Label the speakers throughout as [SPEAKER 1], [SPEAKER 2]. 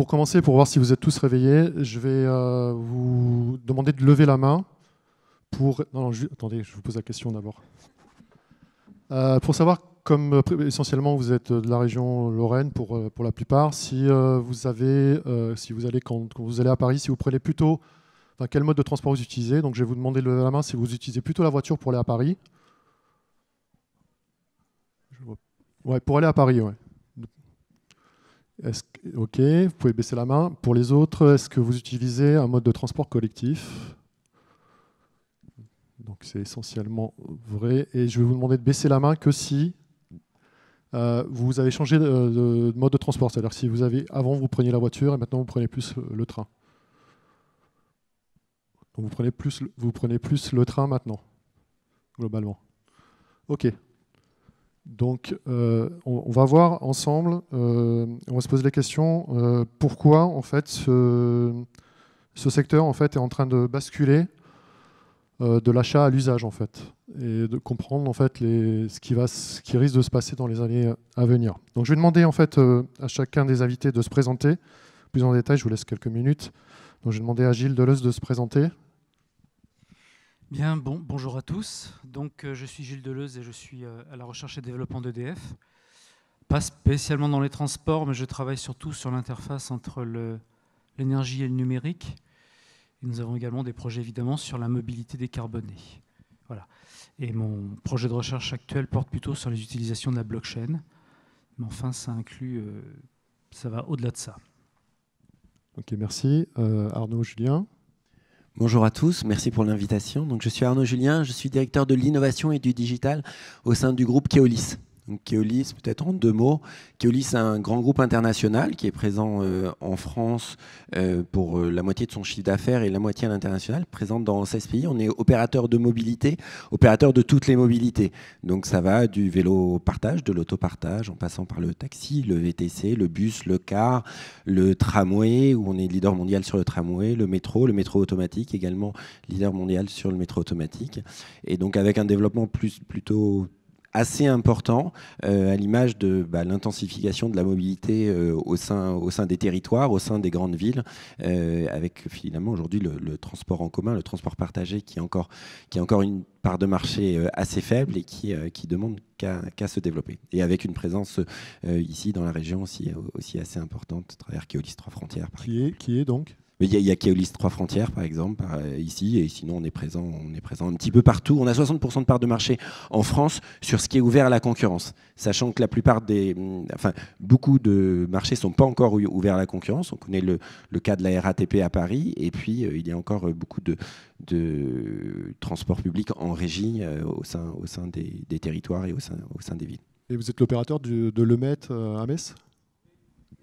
[SPEAKER 1] pour commencer, pour voir si vous êtes tous réveillés, je vais euh, vous demander de lever la main pour... Non, attendez, je vous pose la question d'abord. Euh, pour savoir, comme euh, essentiellement vous êtes de la région Lorraine pour, pour la plupart, si, vous avez, si vous allez quand, vous allez à Paris, si vous prenez plutôt... Enfin, quel mode de transport vous utilisez. Donc je vais vous demander de lever la main si vous utilisez plutôt la voiture pour aller à Paris. Ouais, pour aller à Paris, ouais ok, vous pouvez baisser la main. Pour les autres, est-ce que vous utilisez un mode de transport collectif Donc c'est essentiellement vrai. Et je vais vous demander de baisser la main que si euh, vous avez changé de, mode de transport. C'est-à-dire si vous avez avant vous preniez la voiture et maintenant vous prenez plus le train. vous prenez plus, vous prenez plus le train maintenant, globalement. Ok. Donc, euh, on, va voir ensemble, euh, on va se poser la question euh, pourquoi en fait ce, secteur en fait est en train de basculer de l'achat à l'usage en fait, et de comprendre en fait les, ce qui va, qui risque de se passer dans les années à venir. Donc, je vais demander en fait à chacun des invités de se présenter plus en détail. Je vous laisse quelques minutes. Donc, vais demander à Gilles Deleuze de se présenter.
[SPEAKER 2] Bien, bon, bonjour à tous. Donc, euh, je suis Gilles Deleuze et je suis euh, à la recherche et développement d'EDF. Pas spécialement dans les transports, mais je travaille surtout sur l'interface entre l'énergie et le numérique. Et nous avons également des projets évidemment sur la mobilité décarbonée. Voilà. Et mon projet de recherche actuel porte plutôt sur les utilisations de la blockchain. Mais enfin, ça inclut, euh, ça va au-delà de ça.
[SPEAKER 1] Ok, merci. Arnaud, Julien. Bonjour à tous, merci
[SPEAKER 3] pour l'invitation. Donc, je suis Arnaud Julien, je suis directeur de l'innovation et du digital au sein du groupe Keolis. Keolis, peut-être en deux mots. Keolis, c'est un grand groupe international qui est présent euh, en France euh, pour euh, la moitié de son chiffre d'affaires et la moitié à l'international, présent dans 16 pays. On est opérateur de mobilité, opérateur de toutes les mobilités. Donc ça va du vélo partage, de l'autopartage, en passant par le taxi, le VTC, le bus, le car, le tramway, où on est leader mondial sur le tramway, le métro, le métro automatique, également leader mondial sur le métro automatique. Et donc avec un développement plus, plutôt assez important, euh, à l'image de bah, l'intensification de la mobilité euh, au, sein, au sein des territoires, au sein des grandes villes, euh, avec finalement aujourd'hui le, transport en commun, le transport partagé qui est encore, qui est encore une part de marché assez faible et qui, qui demande qu'à se développer. Et avec une présence ici dans la région aussi, aussi assez importante, à travers Keolis Trois Frontières.
[SPEAKER 1] qui, est, qui est donc
[SPEAKER 3] mais il y a, Keolis Trois Frontières, par exemple, euh, ici. Et sinon, on est présent, on est présent un petit peu partout. On a 60% de parts de marché en France sur ce qui est ouvert à la concurrence. Sachant que la plupart des. Mm, enfin, beaucoup de marchés ne sont pas encore ouverts à la concurrence. On connaît le, cas de la RATP à Paris. Et puis, euh, il y a encore euh, beaucoup de, transports publics en régie au sein, au sein des, territoires et au sein, des
[SPEAKER 1] villes. Et vous êtes l'opérateur de Lemet à Metz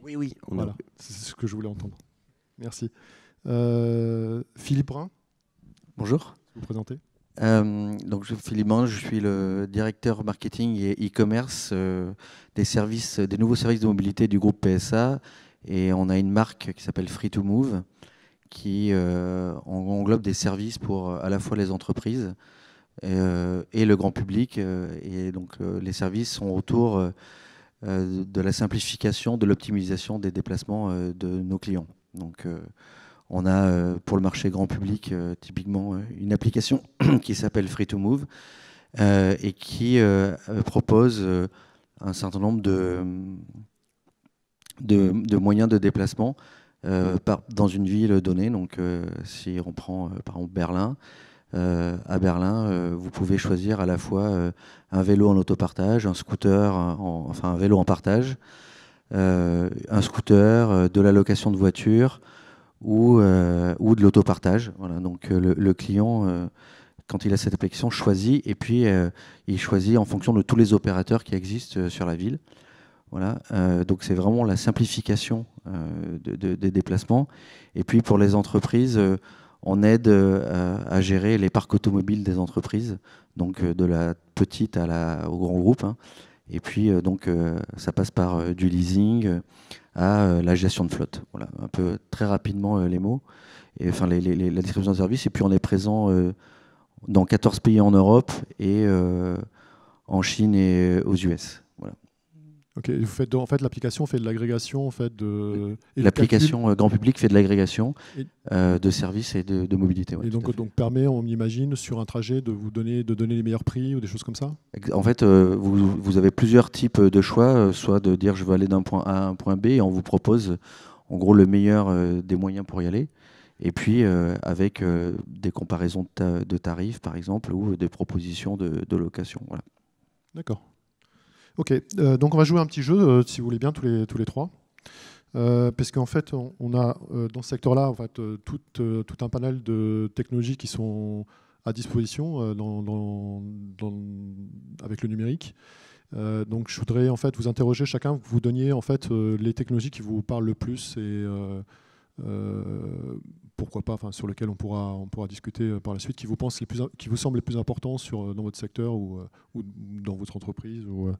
[SPEAKER 1] Oui, oui. voilà, c'est ce que je voulais entendre. Merci. Euh, Philippe Brun. Bonjour. Vous présentez
[SPEAKER 4] euh, donc, je, Philippe je suis le directeur marketing et e-commerce euh, des services, des nouveaux services de mobilité du groupe PSA. Et on a une marque qui s'appelle Free to Move, qui englobe des services pour à la fois les entreprises et le grand public. Et donc, les services sont autour de la simplification, de l'optimisation des déplacements de nos clients. Donc, euh, on a euh, pour le marché grand public euh, typiquement une application qui s'appelle Free to Move et qui propose un certain nombre de, moyens de déplacement dans une ville donnée. Donc, si on prend par exemple Berlin, à Berlin, vous pouvez choisir à la fois un vélo en autopartage, un scooter, enfin un vélo en partage, euh, un scooter, euh, de la location de voiture ou, euh, de l'autopartage. donc le, client quand il a cette application, choisit et puis il choisit en fonction de tous les opérateurs qui existent sur la ville. donc c'est vraiment la simplification des déplacements. Et puis pour les entreprises, on aide à gérer les parcs automobiles des entreprises, donc de la petite à la, au grand groupe. Hein. Et puis, euh, donc, euh, ça passe par euh, du leasing à la gestion de flotte. Voilà, un peu très rapidement les mots, et, enfin, la distribution de services. Et puis, on est présent dans 14 pays en Europe et en Chine et aux US.
[SPEAKER 1] Ok, vous faites en fait l'application fait de l'agrégation, en fait de. L'application euh, grand public fait
[SPEAKER 4] de l'agrégation euh, de services et de, mobilité. et
[SPEAKER 1] donc, donc permet, on imagine, sur un trajet de vous donner de donner les meilleurs prix ou des choses comme ça. En
[SPEAKER 4] fait, euh, vous, avez plusieurs types de choix, soit de dire je veux aller d'un point A à un point B et on vous propose en gros le meilleur des moyens pour y aller. Et puis avec des comparaisons de, tarifs par exemple ou des propositions de, de location. Voilà.
[SPEAKER 1] D'accord. Ok, euh, donc on va jouer un petit jeu, euh, si vous voulez bien, tous les, tous les trois. Euh, parce qu'en fait, on, a dans ce secteur-là en fait, tout, un panel de technologies qui sont à disposition avec le numérique. donc je voudrais en fait, vous interroger chacun, vous donniez en fait, les technologies qui vous parlent le plus et pourquoi pas, sur lesquelles on pourra, on pourra discuter par la suite, qui vous, pense plus, qui vous semblent les plus importants sur, dans votre secteur ou, ou dans votre entreprise ou,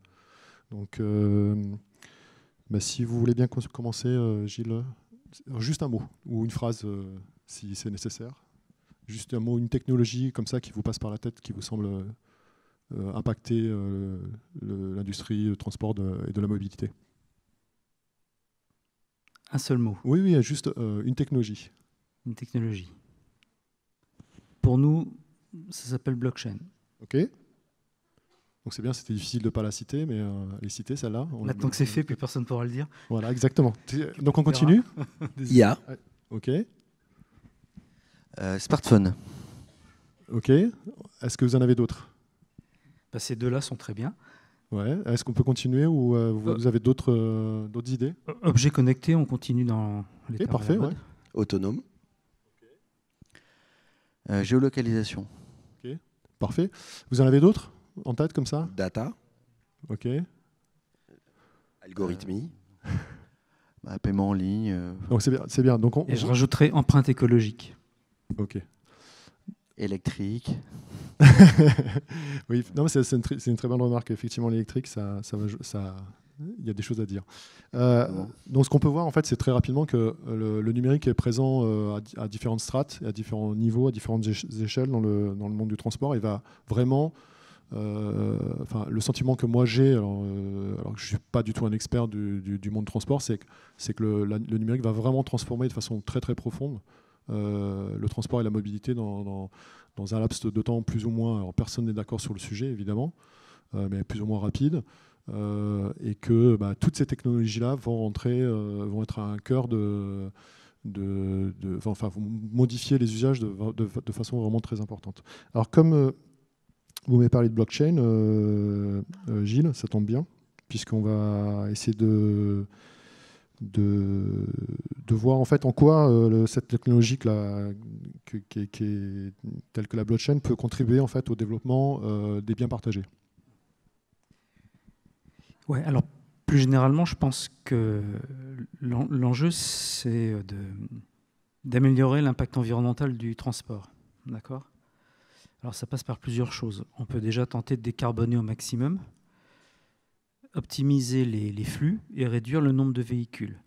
[SPEAKER 1] donc, euh, bah, si vous voulez bien commencer, euh, Gilles, euh, juste un mot ou une phrase si c'est nécessaire. Juste un mot, une technologie comme ça qui vous passe par la tête, qui vous semble impacter l'industrie de transport et de la mobilité. Un seul mot. Oui, oui, juste une technologie. Une technologie. Pour nous, ça s'appelle blockchain. OK. Donc c'est bien, c'était difficile de ne pas la citer, mais elle euh, les citer, celle-là. Maintenant que c'est fait, plus personne ne pourra le dire. Voilà, exactement. Donc on continue Ya. a... Ok.
[SPEAKER 4] Euh, smartphone.
[SPEAKER 1] Ok. Est-ce que vous en avez d'autres bah, Ces deux-là sont très bien. Ouais. Est-ce qu'on peut continuer ou euh, vous, avez d'autres idées Objets connectés, on continue dans les okay, parfait, Autonome. géolocalisation. Ok, Parfait. Vous en avez d'autres en tête comme ça Data. Ok.
[SPEAKER 3] Algorithmie. Euh,
[SPEAKER 1] bah, paiement en ligne. Euh. Donc c'est bien. Donc Et je rajouterai empreinte écologique. Ok. électrique. oui, non, c'est une, très bonne remarque. Effectivement, l'électrique, ça, il y a des choses à dire. Euh, donc, ce qu'on peut voir, en fait, c'est très rapidement que le, numérique est présent à, différentes strates, à différents niveaux, à différentes échelles dans le, dans le monde du transport. Il va vraiment euh, enfin, le sentiment que moi j'ai, euh, alors, que je suis pas du tout un expert du, du monde transport, c'est que, c'est que le, numérique va vraiment transformer de façon très très profonde euh, le transport et la mobilité dans, un laps de temps plus ou moins, personne n'est d'accord sur le sujet évidemment, mais plus ou moins rapide, et que bah, toutes ces technologies-là vont rentrer, vont être à un cœur de, de, enfin, vont modifier les usages de, de, façon vraiment très importante. Alors comme vous m'avez parlé de blockchain, euh, euh, Gilles, ça tombe bien, puisqu'on va essayer de, de, voir en fait en quoi euh, cette technologie telle que la blockchain peut contribuer en fait au développement des biens partagés.
[SPEAKER 2] Ouais, alors plus généralement, je pense que l'enjeu c'est d'améliorer l'impact environnemental du transport, d'accord alors ça passe par plusieurs choses. On peut déjà tenter de décarboner au maximum, optimiser les, flux et réduire le nombre de véhicules.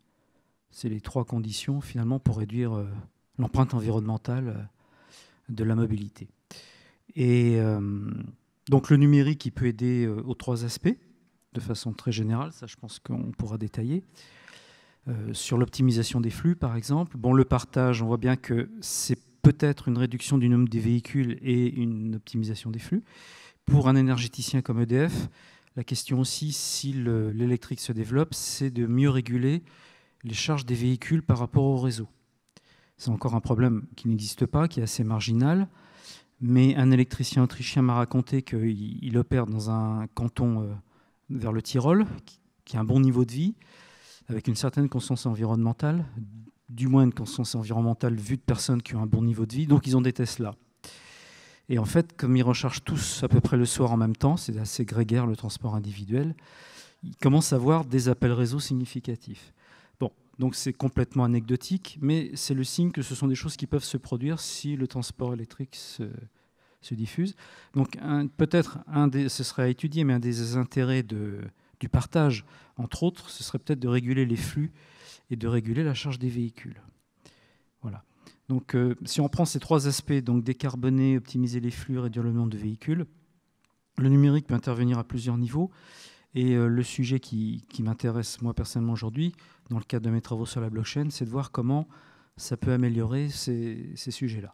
[SPEAKER 2] C'est les trois conditions finalement pour réduire euh, l'empreinte environnementale euh, de la mobilité. Et euh, donc le numérique, il peut aider aux trois aspects de façon très générale, ça je pense qu'on pourra détailler. sur l'optimisation des flux, par exemple, bon, le partage, on voit bien que c'est peut-être une réduction du nombre des véhicules et une optimisation des flux. Pour un énergéticien comme EDF, la question aussi, si l'électrique se développe, c'est de mieux réguler les charges des véhicules par rapport au réseau. C'est encore un problème qui n'existe pas, qui est assez marginal, mais un électricien autrichien m'a raconté qu'il opère dans un canton euh, vers le Tyrol, qui a un bon niveau de vie, avec une certaine conscience environnementale, du moins une conscience environnementale vue de personnes qui ont un bon niveau de vie, donc ils ont des Tesla. Et en fait, comme ils rechargent tous à peu près le soir en même temps, c'est assez grégaire le transport individuel, ils commencent à avoir des appels réseau significatifs. Bon, donc c'est complètement anecdotique, mais c'est le signe que ce sont des choses qui peuvent se produire si le transport électrique se, diffuse. Donc peut-être, un ce serait à étudier, mais un des intérêts du partage, entre autres, ce serait peut-être de réguler les flux et de réguler la charge des véhicules. Voilà. Donc, euh, si on prend ces trois aspects, donc décarboner, optimiser les flux, réduire le nombre de véhicules, le numérique peut intervenir à plusieurs niveaux. Et euh, le sujet qui, m'intéresse moi personnellement aujourd'hui, dans le cadre de mes travaux sur la blockchain, c'est de voir comment ça peut améliorer ces, sujets-là.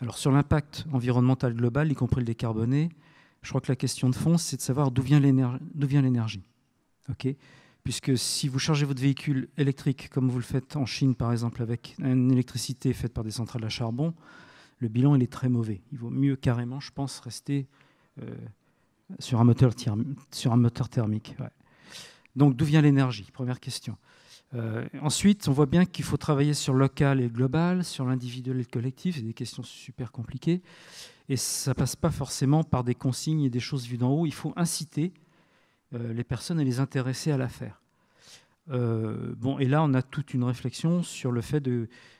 [SPEAKER 2] Alors sur l'impact environnemental global, y compris le décarboner, je crois que la question de fond, c'est de savoir d'où vient l'énergie. Ok puisque si vous chargez votre véhicule électrique comme vous le faites en Chine par exemple avec une électricité faite par des centrales à charbon, le bilan il est très mauvais. Il vaut mieux carrément, je pense, rester euh, sur, un moteur thermique. Donc d'où vient l'énergie Première question. Euh, ensuite, on voit bien qu'il faut travailler sur le local et le global, sur l'individuel et le collectif. C'est des questions super compliquées. Et ça passe pas forcément par des consignes et des choses vues d'en haut. Il faut inciter euh, les personnes et les intéressés à l'affaire. Euh, bon, et là, on a toute une réflexion sur le fait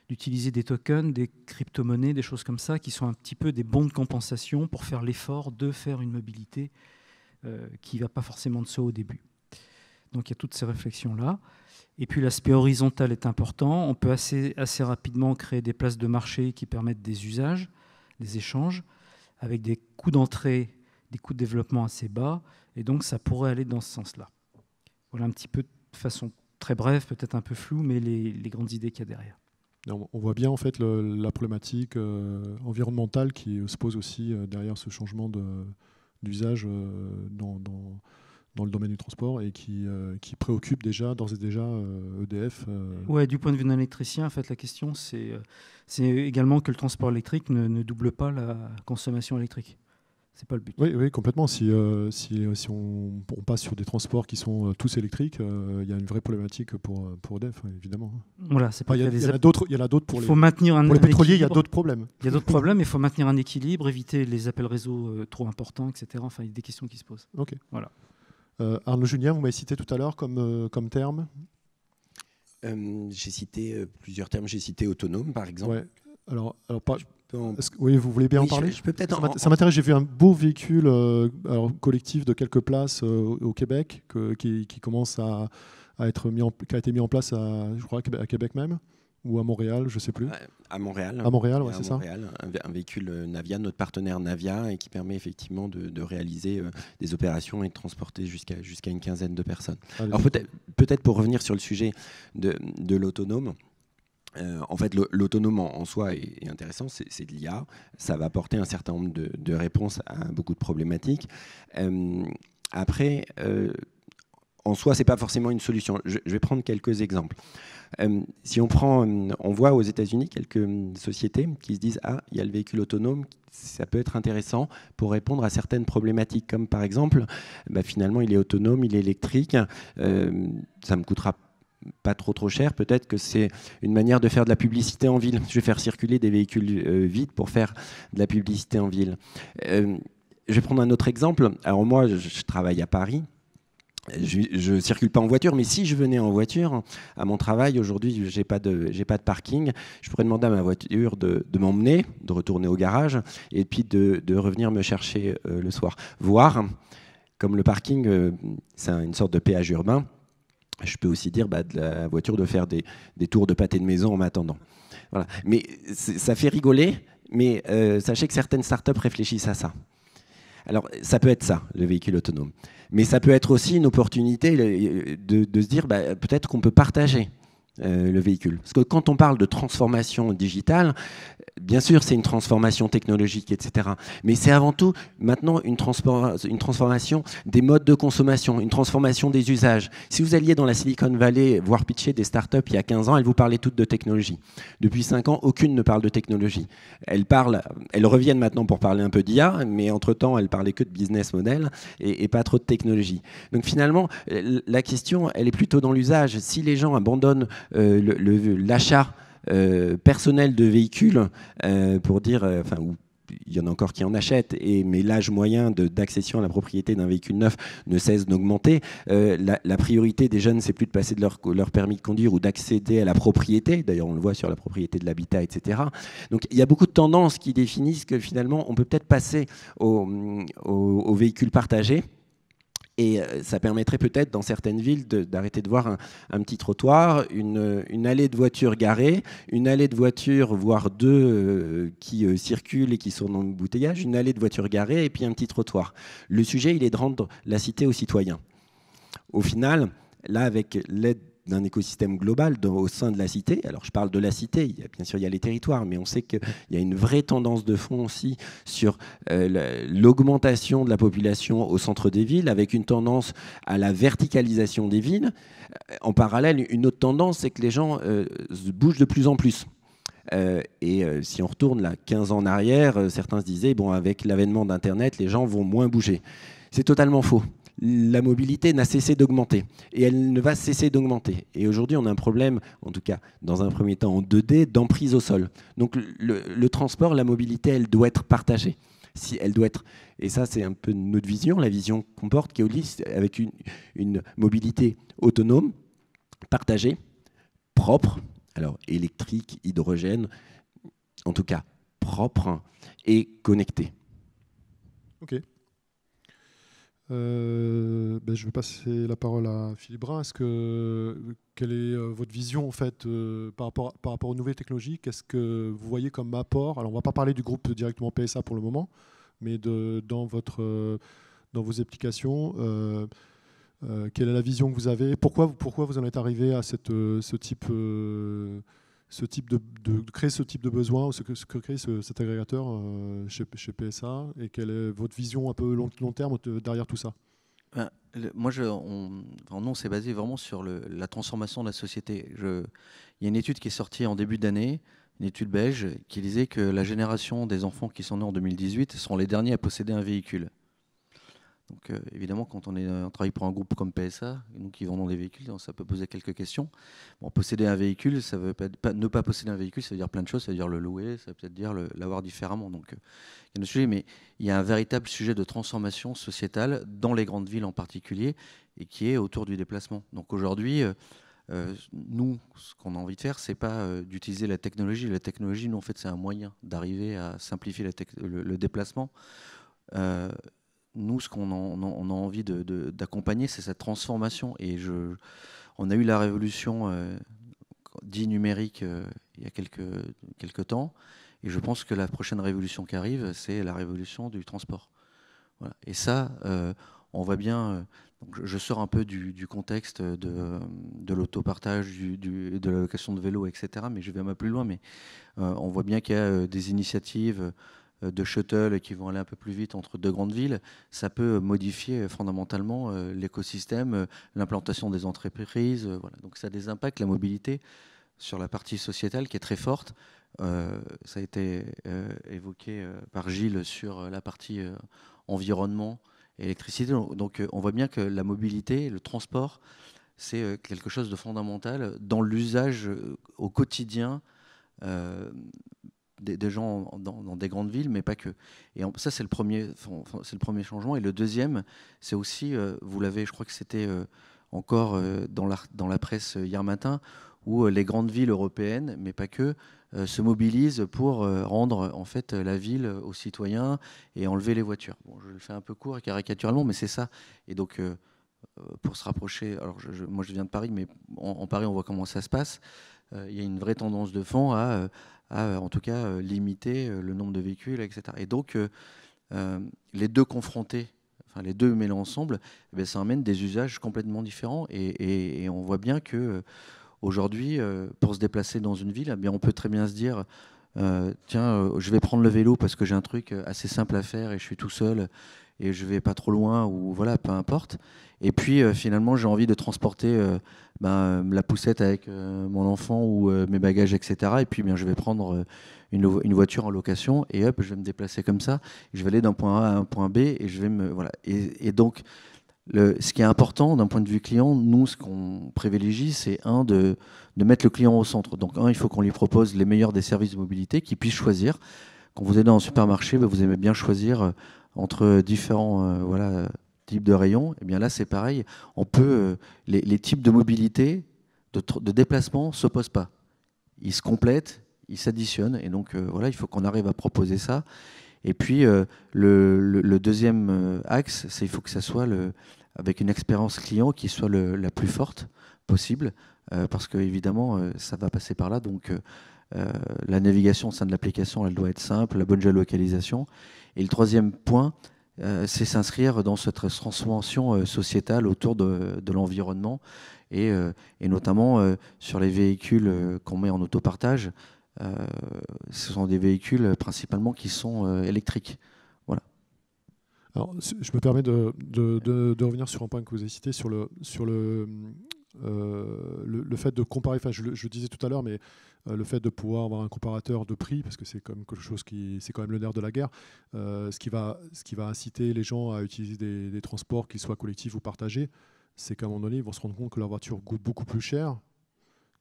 [SPEAKER 2] d'utiliser des tokens, des crypto-monnaies, des choses comme ça, qui sont un petit peu des bons de compensation pour faire l'effort de faire une mobilité euh, qui ne va pas forcément de soi au début. Donc il y a toutes ces réflexions-là. Et puis l'aspect horizontal est important. On peut assez, assez rapidement créer des places de marché qui permettent des usages, des échanges, avec des coûts d'entrée des coûts de développement assez bas, et donc ça pourrait aller dans ce sens-là. Voilà un petit peu de façon très brève, peut-être un peu floue, mais les, grandes idées qu'il
[SPEAKER 1] y a derrière. On voit bien en fait la problématique euh, environnementale qui euh, se pose aussi euh, derrière ce changement d'usage dans, le domaine du transport et qui, préoccupe déjà d'ores et déjà EDF. E ouais, du
[SPEAKER 2] point de vue d'un électricien, en fait, la question c'est également que le transport électrique ne double pas la consommation électrique.
[SPEAKER 1] C'est pas le but. Oui, oui complètement. Si, euh, si, si on, passe sur des transports qui sont euh, tous électriques, euh, il y a une vraie problématique pour, pour EDF, hein, évidemment. Hein. Voilà, c'est pas Il y en a, d'autres pour, faut les, maintenir un, pour les pétroliers, il y a d'autres problèmes.
[SPEAKER 2] Il y a d'autres problèmes, il faut maintenir un équilibre, éviter les appels réseau trop importants, etc. Enfin, il y a des questions qui se posent. Ok. Voilà.
[SPEAKER 1] Arnaud Julien, vous m'avez cité tout à l'heure comme, comme terme J'ai cité
[SPEAKER 3] plusieurs termes. J'ai cité autonome, par exemple. Ouais.
[SPEAKER 1] Alors, alors pas, oui, vous voulez bien en parler Ça m'intéresse, j'ai vu un beau véhicule euh, collectif de quelques places euh, au Québec qui, commence à, être mis en, a été mis en place, à, je crois, Québec même ou à Montréal, je ne sais plus. À Montréal. À Montréal, c'est ça.
[SPEAKER 3] Un véhicule euh, Navia, notre partenaire Navia, et qui permet effectivement de, réaliser des opérations et de transporter jusqu'à une quinzaine de personnes. Alors peut-être pour revenir sur le sujet de l'autonome. Euh, en fait, l'autonome en soi est, intéressant, c'est de l'IA, ça va apporter un certain nombre de, réponses à beaucoup de problématiques. Euh, après, euh, en soi, ce n'est pas forcément une solution. Je, vais prendre quelques exemples. si on prend, on voit aux États-Unis quelques sociétés qui se disent ah, il y a le véhicule autonome, ça peut être intéressant pour répondre à certaines problématiques, comme par exemple, bah, finalement, il est autonome, il est électrique, ça me coûtera pas trop trop cher, peut-être que c'est une manière de faire de la publicité en ville. Je vais faire circuler des véhicules euh, vides pour faire de la publicité en ville. Euh, je vais prendre un autre exemple. Alors moi, je, travaille à Paris. Je ne circule pas en voiture, mais si je venais en voiture à mon travail, aujourd'hui, je n'ai pas, de, pas de parking, je pourrais demander à ma voiture de, m'emmener, de retourner au garage, et puis de, de revenir me chercher euh, le soir. Voir, comme le parking, c'est une sorte de péage urbain, je peux aussi dire bah, de la voiture de faire des, tours de pâté de maison en m'attendant. Voilà. Mais ça fait rigoler, mais euh, sachez que certaines startups réfléchissent à ça. Alors, ça peut être ça, le véhicule autonome. Mais ça peut être aussi une opportunité euh, de, se dire, bah, peut-être qu'on peut partager euh, le véhicule. Parce que quand on parle de transformation digitale, bien sûr, c'est une transformation technologique, etc. Mais c'est avant tout maintenant une, une, transformation des modes de consommation, une transformation des usages. Si vous alliez dans la Silicon Valley voir pitcher des startups il y a 15 ans, elles vous parlaient toutes de technologie. Depuis 5 ans, aucune ne parle de technologie. Elles, parlent, elles reviennent maintenant pour parler un peu d'IA, mais entre-temps, elles parlaient que de business model et, et, pas trop de technologie. Donc finalement, la question, elle est plutôt dans l'usage. Si les gens abandonnent euh, l'achat euh, personnel de véhicules, euh, pour dire, enfin, il y en a encore qui en achètent, et, mais l'âge moyen d'accession à la propriété d'un véhicule neuf ne cesse d'augmenter. la, priorité des jeunes, c'est plus de passer de leur, permis de conduire ou d'accéder à la propriété. D'ailleurs, on le voit sur la propriété de l'habitat, etc. Donc, il y a beaucoup de tendances qui définissent que finalement, on peut peut-être passer aux véhicules partagés. Et euh, ça permettrait peut-être dans certaines villes d'arrêter de, voir un, petit trottoir, une, allée de voitures garées, une allée de voitures, voire deux euh, qui euh, circulent et qui sont dans le bouteillage, une allée de voitures garées et puis un petit trottoir. Le sujet, il est de rendre la cité aux citoyens. Au final, là, avec l'aide d'un écosystème global au sein de la cité. Alors je parle de la cité, bien sûr il y a les territoires, mais on sait qu'il y a une vraie tendance de fond aussi sur euh, l'augmentation de la population au centre des villes, avec une tendance à la verticalisation des villes. Euh, en parallèle, une autre tendance, c'est que les gens euh, bougent de plus en plus. et si on retourne là 15 ans en arrière, certains se disaient, bon, avec l'avènement d'Internet, les gens vont moins bouger. C'est totalement faux la mobilité n'a cessé d'augmenter et elle ne va cesser d'augmenter. Et aujourd'hui, on a un problème, en tout cas dans un premier temps en 2D, d'emprise au sol. Donc le, transport, la mobilité, elle doit être partagée. Si elle doit être, et ça c'est un peu notre vision, la vision qu'on porte, est avec une, une mobilité autonome, partagée, propre, alors électrique, hydrogène, en tout cas propre et connectée.
[SPEAKER 1] Ok, euh, ben, je vais passer la parole à Philippe Brun. Est-ce que, quelle est euh, votre vision en fait, euh, par, rapport, aux nouvelles technologies Qu'est-ce que vous voyez comme apport Alors, on ne va pas parler du groupe directement PSA pour le moment, mais de, dans, votre, dans vos applications, quelle est la vision que vous avez pourquoi, vous en êtes arrivé à ce type ce type de, créer ce type de besoin ou ce que, crée cet agrégateur euh, chez, PSA et quelle est votre vision un peu long, terme derrière tout ça
[SPEAKER 4] ben, Moi, je, on, s'est c'est basé vraiment sur la transformation de la société. il y a une étude qui est sortie en début d'année, une étude belge, qui disait que la génération des enfants qui sont nés en 2018 sont les derniers à posséder un véhicule. Donc euh, évidemment, quand on, est, euh, travaille pour un groupe comme PSA, nous qui vendons des véhicules, ça peut poser quelques questions. Bon, posséder un véhicule, ça veut pas, ne pas posséder un véhicule, ça veut dire plein de choses, ça veut dire le louer, ça veut peut-être dire l'avoir différemment. Donc euh, il y a sujet, mais il y a un véritable sujet de transformation sociétale dans les grandes villes en particulier, et qui est autour du déplacement. Donc aujourd'hui. nous, ce qu'on a envie de faire, c'est pas d'utiliser la technologie. La technologie, nous, en fait, c'est un moyen d'arriver à simplifier le, déplacement nous, ce qu'on a envie d'accompagner, de, c'est cette transformation. Et je, on a eu la révolution euh, dit numérique euh, il y a quelques, quelques temps. Et je pense que la prochaine révolution qui arrive, c'est la révolution du transport. Et ça, euh, on voit bien. Euh, je, sors un peu du, contexte de, de l'autopartage, de la location de vélo, etc. Mais je vais un peu plus loin. Mais on voit bien qu'il y a des initiatives euh, de shuttle qui vont aller un peu plus vite entre deux grandes villes, ça peut modifier euh, fondamentalement euh, l'écosystème, l'implantation des entreprises. Donc ça a des impacts, la mobilité sur la partie sociétale qui est très forte. ça a été évoqué par Gilles sur la partie environnement électricité. Donc on voit bien que la mobilité, le transport, c'est quelque chose de fondamental dans l'usage au quotidien des, gens dans, des grandes villes, mais pas que. Et ça, c'est le, premier, c'est le premier changement. Et le deuxième, c'est aussi, euh, vous l'avez, je crois que c'était euh, encore euh, dans, la, dans la presse hier matin, où les grandes villes européennes, mais pas que, se mobilisent pour rendre en fait la ville aux citoyens et enlever les voitures. Bon, je le fais un peu court et caricaturalement, mais c'est ça. Et donc pour se rapprocher. Alors, moi, je viens de Paris, mais en, Paris, on voit comment ça se passe. Il y a une vraie tendance de fond à, à euh, en tout cas euh, limiter euh, le nombre de véhicules, etc. Et donc, les deux confrontés, enfin les deux mêlés ensemble, eh ben, ça amène des usages complètement différents. Et, on voit bien que aujourd'hui, pour se déplacer dans une ville, eh bien, on peut très bien se dire. tiens, je vais prendre le vélo parce que j'ai un truc assez simple à faire et je suis tout seul et je vais pas trop loin ou voilà, peu importe. Et puis euh, finalement, j'ai envie de transporter euh, ben, euh, la poussette avec mon enfant ou mes bagages, etc. Et puis bien, je vais prendre une, voiture en location et hop, je vais me déplacer comme ça. Je vais aller d'un point A à un point B et je vais me voilà. Et, donc, le, ce qui est important d'un point de vue client, nous, ce qu'on privilégie, c'est un de, de mettre le client au centre. Donc un, il faut qu'on lui propose les meilleurs des services de mobilité, qu'il puisse choisir quand vous êtes dans un supermarché, ben, vous aimez bien choisir entre différents euh, types de rayons, et eh bien là c'est pareil, on peut, euh, les, types de mobilité, de, déplacement ne s'opposent pas. Ils se complètent, ils s'additionnent, et donc euh, voilà, il faut qu'on arrive à proposer ça. Et puis le, deuxième axe, c'est qu'il faut que ça soit le, avec une expérience client qui soit la plus forte possible, parce que évidemment ça va passer par là. Donc euh, la navigation au sein de l'application, elle doit être simple, la bonne géolocalisation. Et le troisième point, euh, c'est s'inscrire dans cette transformation euh, sociétale autour de, l'environnement et, notamment sur les véhicules qu'on met en autopartage. ce sont des véhicules principalement qui sont électriques.
[SPEAKER 1] Alors, je me permets de, revenir sur un point que vous avez cité, sur le, sur le, euh, le, fait de comparer, enfin je, disais tout à l'heure, mais euh, le fait de pouvoir avoir un comparateur de prix, parce que c'est comme quelque chose qui, c'est quand même le nerf de la guerre, euh, ce, qui va, ce qui va inciter les gens à utiliser des, transports, qu'ils soient collectifs ou partagés, c'est qu'à un moment donné, ils vont se rendre compte que leur voiture coûte beaucoup plus cher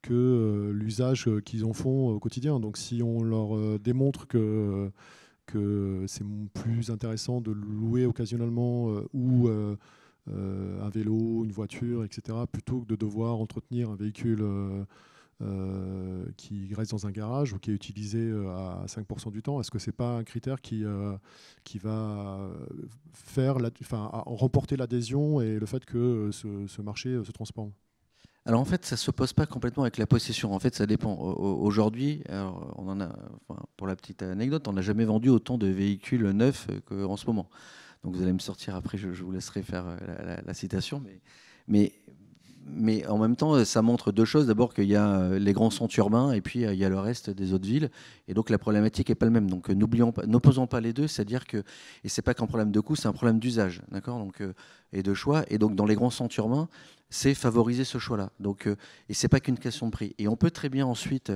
[SPEAKER 1] que l'usage qu'ils en font au quotidien. Donc si on leur démontre que, que c'est plus intéressant de louer occasionnellement ou euh, un vélo, une voiture, etc., plutôt que de devoir entretenir un véhicule euh, euh, qui reste dans un garage ou qui est utilisé à 5% du temps Est-ce que ce n'est pas un critère qui, va faire remporter l'adhésion et le fait que ce, marché se transforme
[SPEAKER 4] alors en fait, ça ne pose pas complètement avec la possession. En fait, ça dépend. Aujourd'hui, on en a, pour la petite anecdote, on n'a jamais vendu autant de véhicules neufs qu'en ce moment. Donc vous allez me sortir après, je, vous laisserai faire euh, la, citation. Mais, mais, mais, en même temps, euh, ça montre deux choses. D'abord qu'il y a euh, les grands centres urbains et puis il y a le reste des autres villes. Et donc la problématique n'est pas la même. Donc n'oublions pas, n'opposons pas les deux. C'est-à-dire que, et c'est pas qu'un problème de coût, c'est un problème d'usage, d'accord Donc et de choix. Et donc dans les grands centres urbains, c'est favoriser ce choix-là. Donc et c'est pas qu'une question de prix. Et on peut très bien ensuite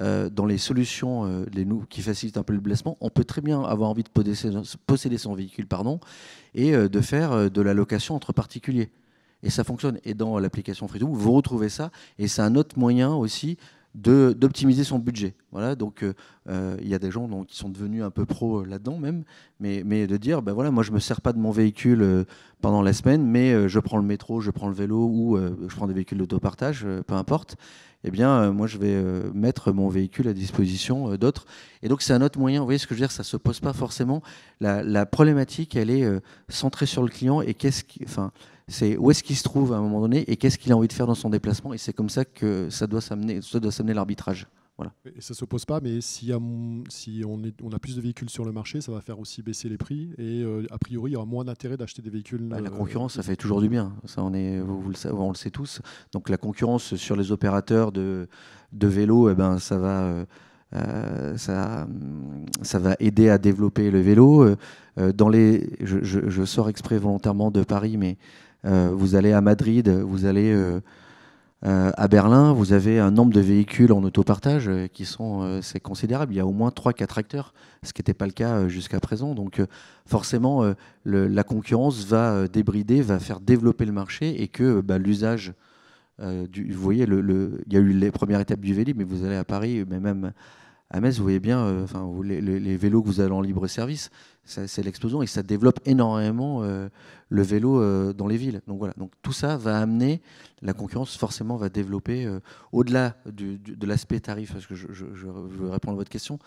[SPEAKER 4] euh, dans les solutions euh, les qui facilitent un peu le blessement, on peut très bien avoir envie de posséder, son véhicule pardon, et euh, de faire de la location entre particuliers. Et ça fonctionne. Et dans l'application Freedom, vous retrouvez ça. Et c'est un autre moyen aussi d'optimiser son budget. Voilà, donc euh, euh, il y a des gens qui sont devenus un peu pro euh, là-dedans même, mais, de dire, ben voilà, moi je ne me sers pas de mon véhicule pendant la semaine, mais je prends le métro, je prends le vélo ou je prends des véhicules d'autopartage, peu importe, eh bien moi je vais mettre mon véhicule à disposition d'autres. Et donc c'est un autre moyen, vous voyez ce que je veux dire, ça ne se pose pas forcément. La, problématique, elle est centrée sur le client et qu'est-ce qui... Enfin, c'est où est-ce qu'il se trouve à un moment donné et qu'est-ce qu'il a envie de faire dans son déplacement. Et c'est comme ça que ça doit s'amener, ça doit s'amener l'arbitrage. Voilà.
[SPEAKER 1] Et ça ne s'oppose pas, mais si, on, est, on, a plus de véhicules sur le marché, ça va faire aussi baisser les prix et euh, a priori, il y aura moins d'intérêt d'acheter des véhicules. Bah, la euh, concurrence,
[SPEAKER 4] ça fait toujours du bien. Ça, on, est, vous, le savez, on le sait tous. Donc la concurrence sur les opérateurs de, de vélos, eh ben, ça va. Euh, ça, ça va aider à développer le vélo. dans les, je, je sors exprès volontairement de Paris, mais euh, vous allez à Madrid, vous allez euh, euh, à Berlin, vous avez un nombre de véhicules en autopartage qui sont c'est considérable. Il y a au moins 3-4 acteurs, ce qui n'était pas le cas jusqu'à présent. Donc forcément, la concurrence va débrider, va faire développer le marché et que bah, l'usage du, vous voyez, il le, Il y a eu les premières étapes du Vélib, mais vous allez à Paris, mais même à Metz, vous voyez bien, euh, les, vélos que vous avez en libre service, c'est l'explosion et ça développe énormément euh, le vélo euh, dans les villes. Donc voilà, donc tout ça va amener la concurrence, forcément, va développer au-delà de l'aspect tarif, parce que je, veux répondre à votre question.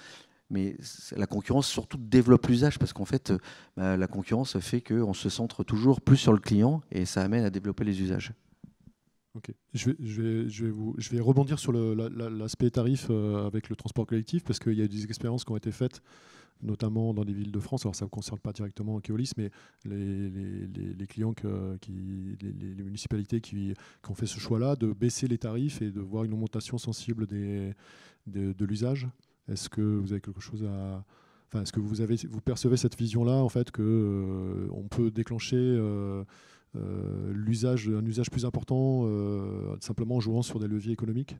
[SPEAKER 4] Mais la concurrence surtout développe l'usage parce qu'en fait, bah, la concurrence fait qu'on se centre toujours plus sur le client et ça amène à développer les usages.
[SPEAKER 1] Ok. Je vais, je je vais, rebondir sur l'aspect tarif euh, avec le transport collectif, parce qu'il y a des expériences qui ont été faites, notamment dans les villes de France. Alors, ça ne concerne pas directement Keolis, mais les, clients, qui, les, municipalités qui, ont fait ce choix-là de baisser les tarifs et de voir une augmentation sensible des, de, l'usage. Est-ce que vous avez quelque chose à, Enfin, est-ce que vous, avez, vous percevez cette vision-là, en fait, que euh, on peut déclencher euh, euh, l'usage, un usage plus important euh, simplement en jouant sur des leviers économiques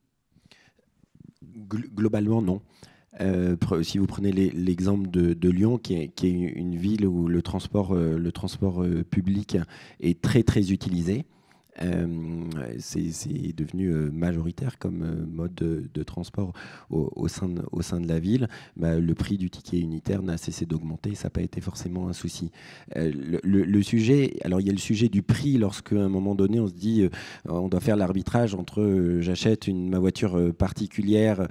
[SPEAKER 3] Globalement, non. Euh, si vous prenez l'exemple de, Lyon, qui est, une ville où le transport, le transport public est très très utilisé, euh, c'est devenu euh, majoritaire comme euh, mode de, transport au, sein de, au, sein de, la ville. Bah, le prix du ticket unitaire n'a cessé d'augmenter, ça n'a pas été forcément un souci. le, sujet, alors il y a le sujet du prix lorsque à un moment donné on se dit on doit faire l'arbitrage entre j'achète ma voiture particulière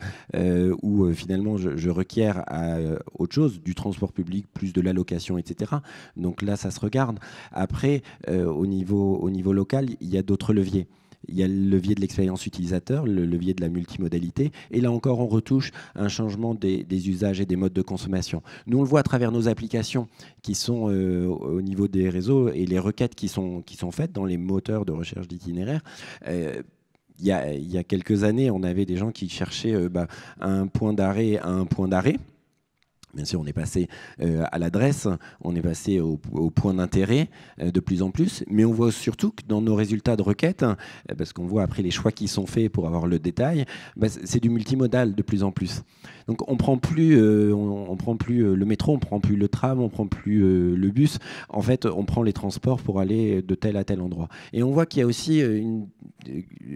[SPEAKER 3] ou finalement je, je requiers à autre chose, du transport public, plus de l'allocation, etc. Donc là ça se regarde. Après, au, niveau, au niveau local, y a d'autres leviers. Il y a le levier de l'expérience utilisateur, le levier de la multimodalité. Et là encore, on retouche un changement des, usages et des modes de consommation. Nous, on le voit à travers nos applications qui sont euh, au niveau des réseaux et les requêtes qui sont, qui sont faites dans les moteurs de recherche d'itinéraires. Euh, il y, a, il quelques années, on avait des gens qui cherchaient euh, bah, un point d'arrêt à un point d'arrêt. Bien sûr, on est passé euh, à l'adresse, on est passé au, point d'intérêt euh, de plus en plus, mais on voit surtout que dans nos résultats de requête, hein, euh, parce qu'on voit après les choix qui sont faits pour avoir le détail, bah, c'est du multimodal de plus en plus. Donc on prend plus, prend plus le métro, on prend plus le tram, on prend plus le bus. En fait, on prend les transports pour aller de tel à tel endroit. Et on voit qu'il y a aussi une,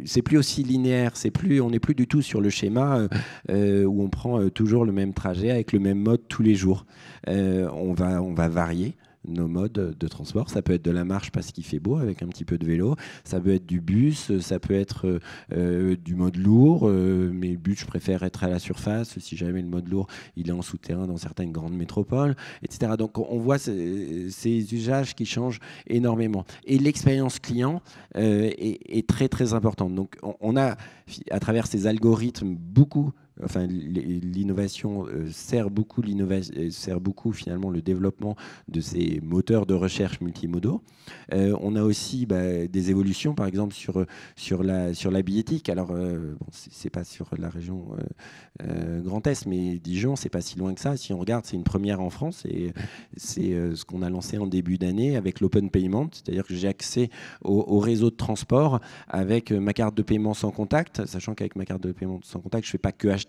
[SPEAKER 3] c'est plus aussi linéaire, c'est plus, on n'est plus du tout sur le schéma où on prend toujours le même trajet avec le même mode tous les jours. Euh, on, va, on va varier nos modes de transport. Ça peut être de la marche parce qu'il fait beau avec un petit peu de vélo, ça peut être du bus, ça peut être euh, euh, du mode lourd, mais but, je préfère être à la surface si jamais le mode lourd, il est en souterrain dans certaines grandes métropoles, etc. Donc on voit ces, usages qui changent énormément. Et l'expérience client est, très très importante. Donc on a, à travers ces algorithmes, beaucoup enfin l'innovation euh, sert beaucoup euh, sert beaucoup finalement le développement de ces moteurs de recherche multimodaux. Euh, on a aussi bah, des évolutions par exemple sur sur la sur la billettique. Alors c'est pas sur la région Grand Est, mais Dijon c'est pas si loin que ça. Si on regarde, c'est une première en France et c'est ce qu'on a lancé en début d'année avec l'open payment, c'est-à-dire que j'ai accès au, au, réseau de transport avec ma carte de paiement sans contact, sachant qu'avec ma carte de paiement sans contact, je fais pas que acheter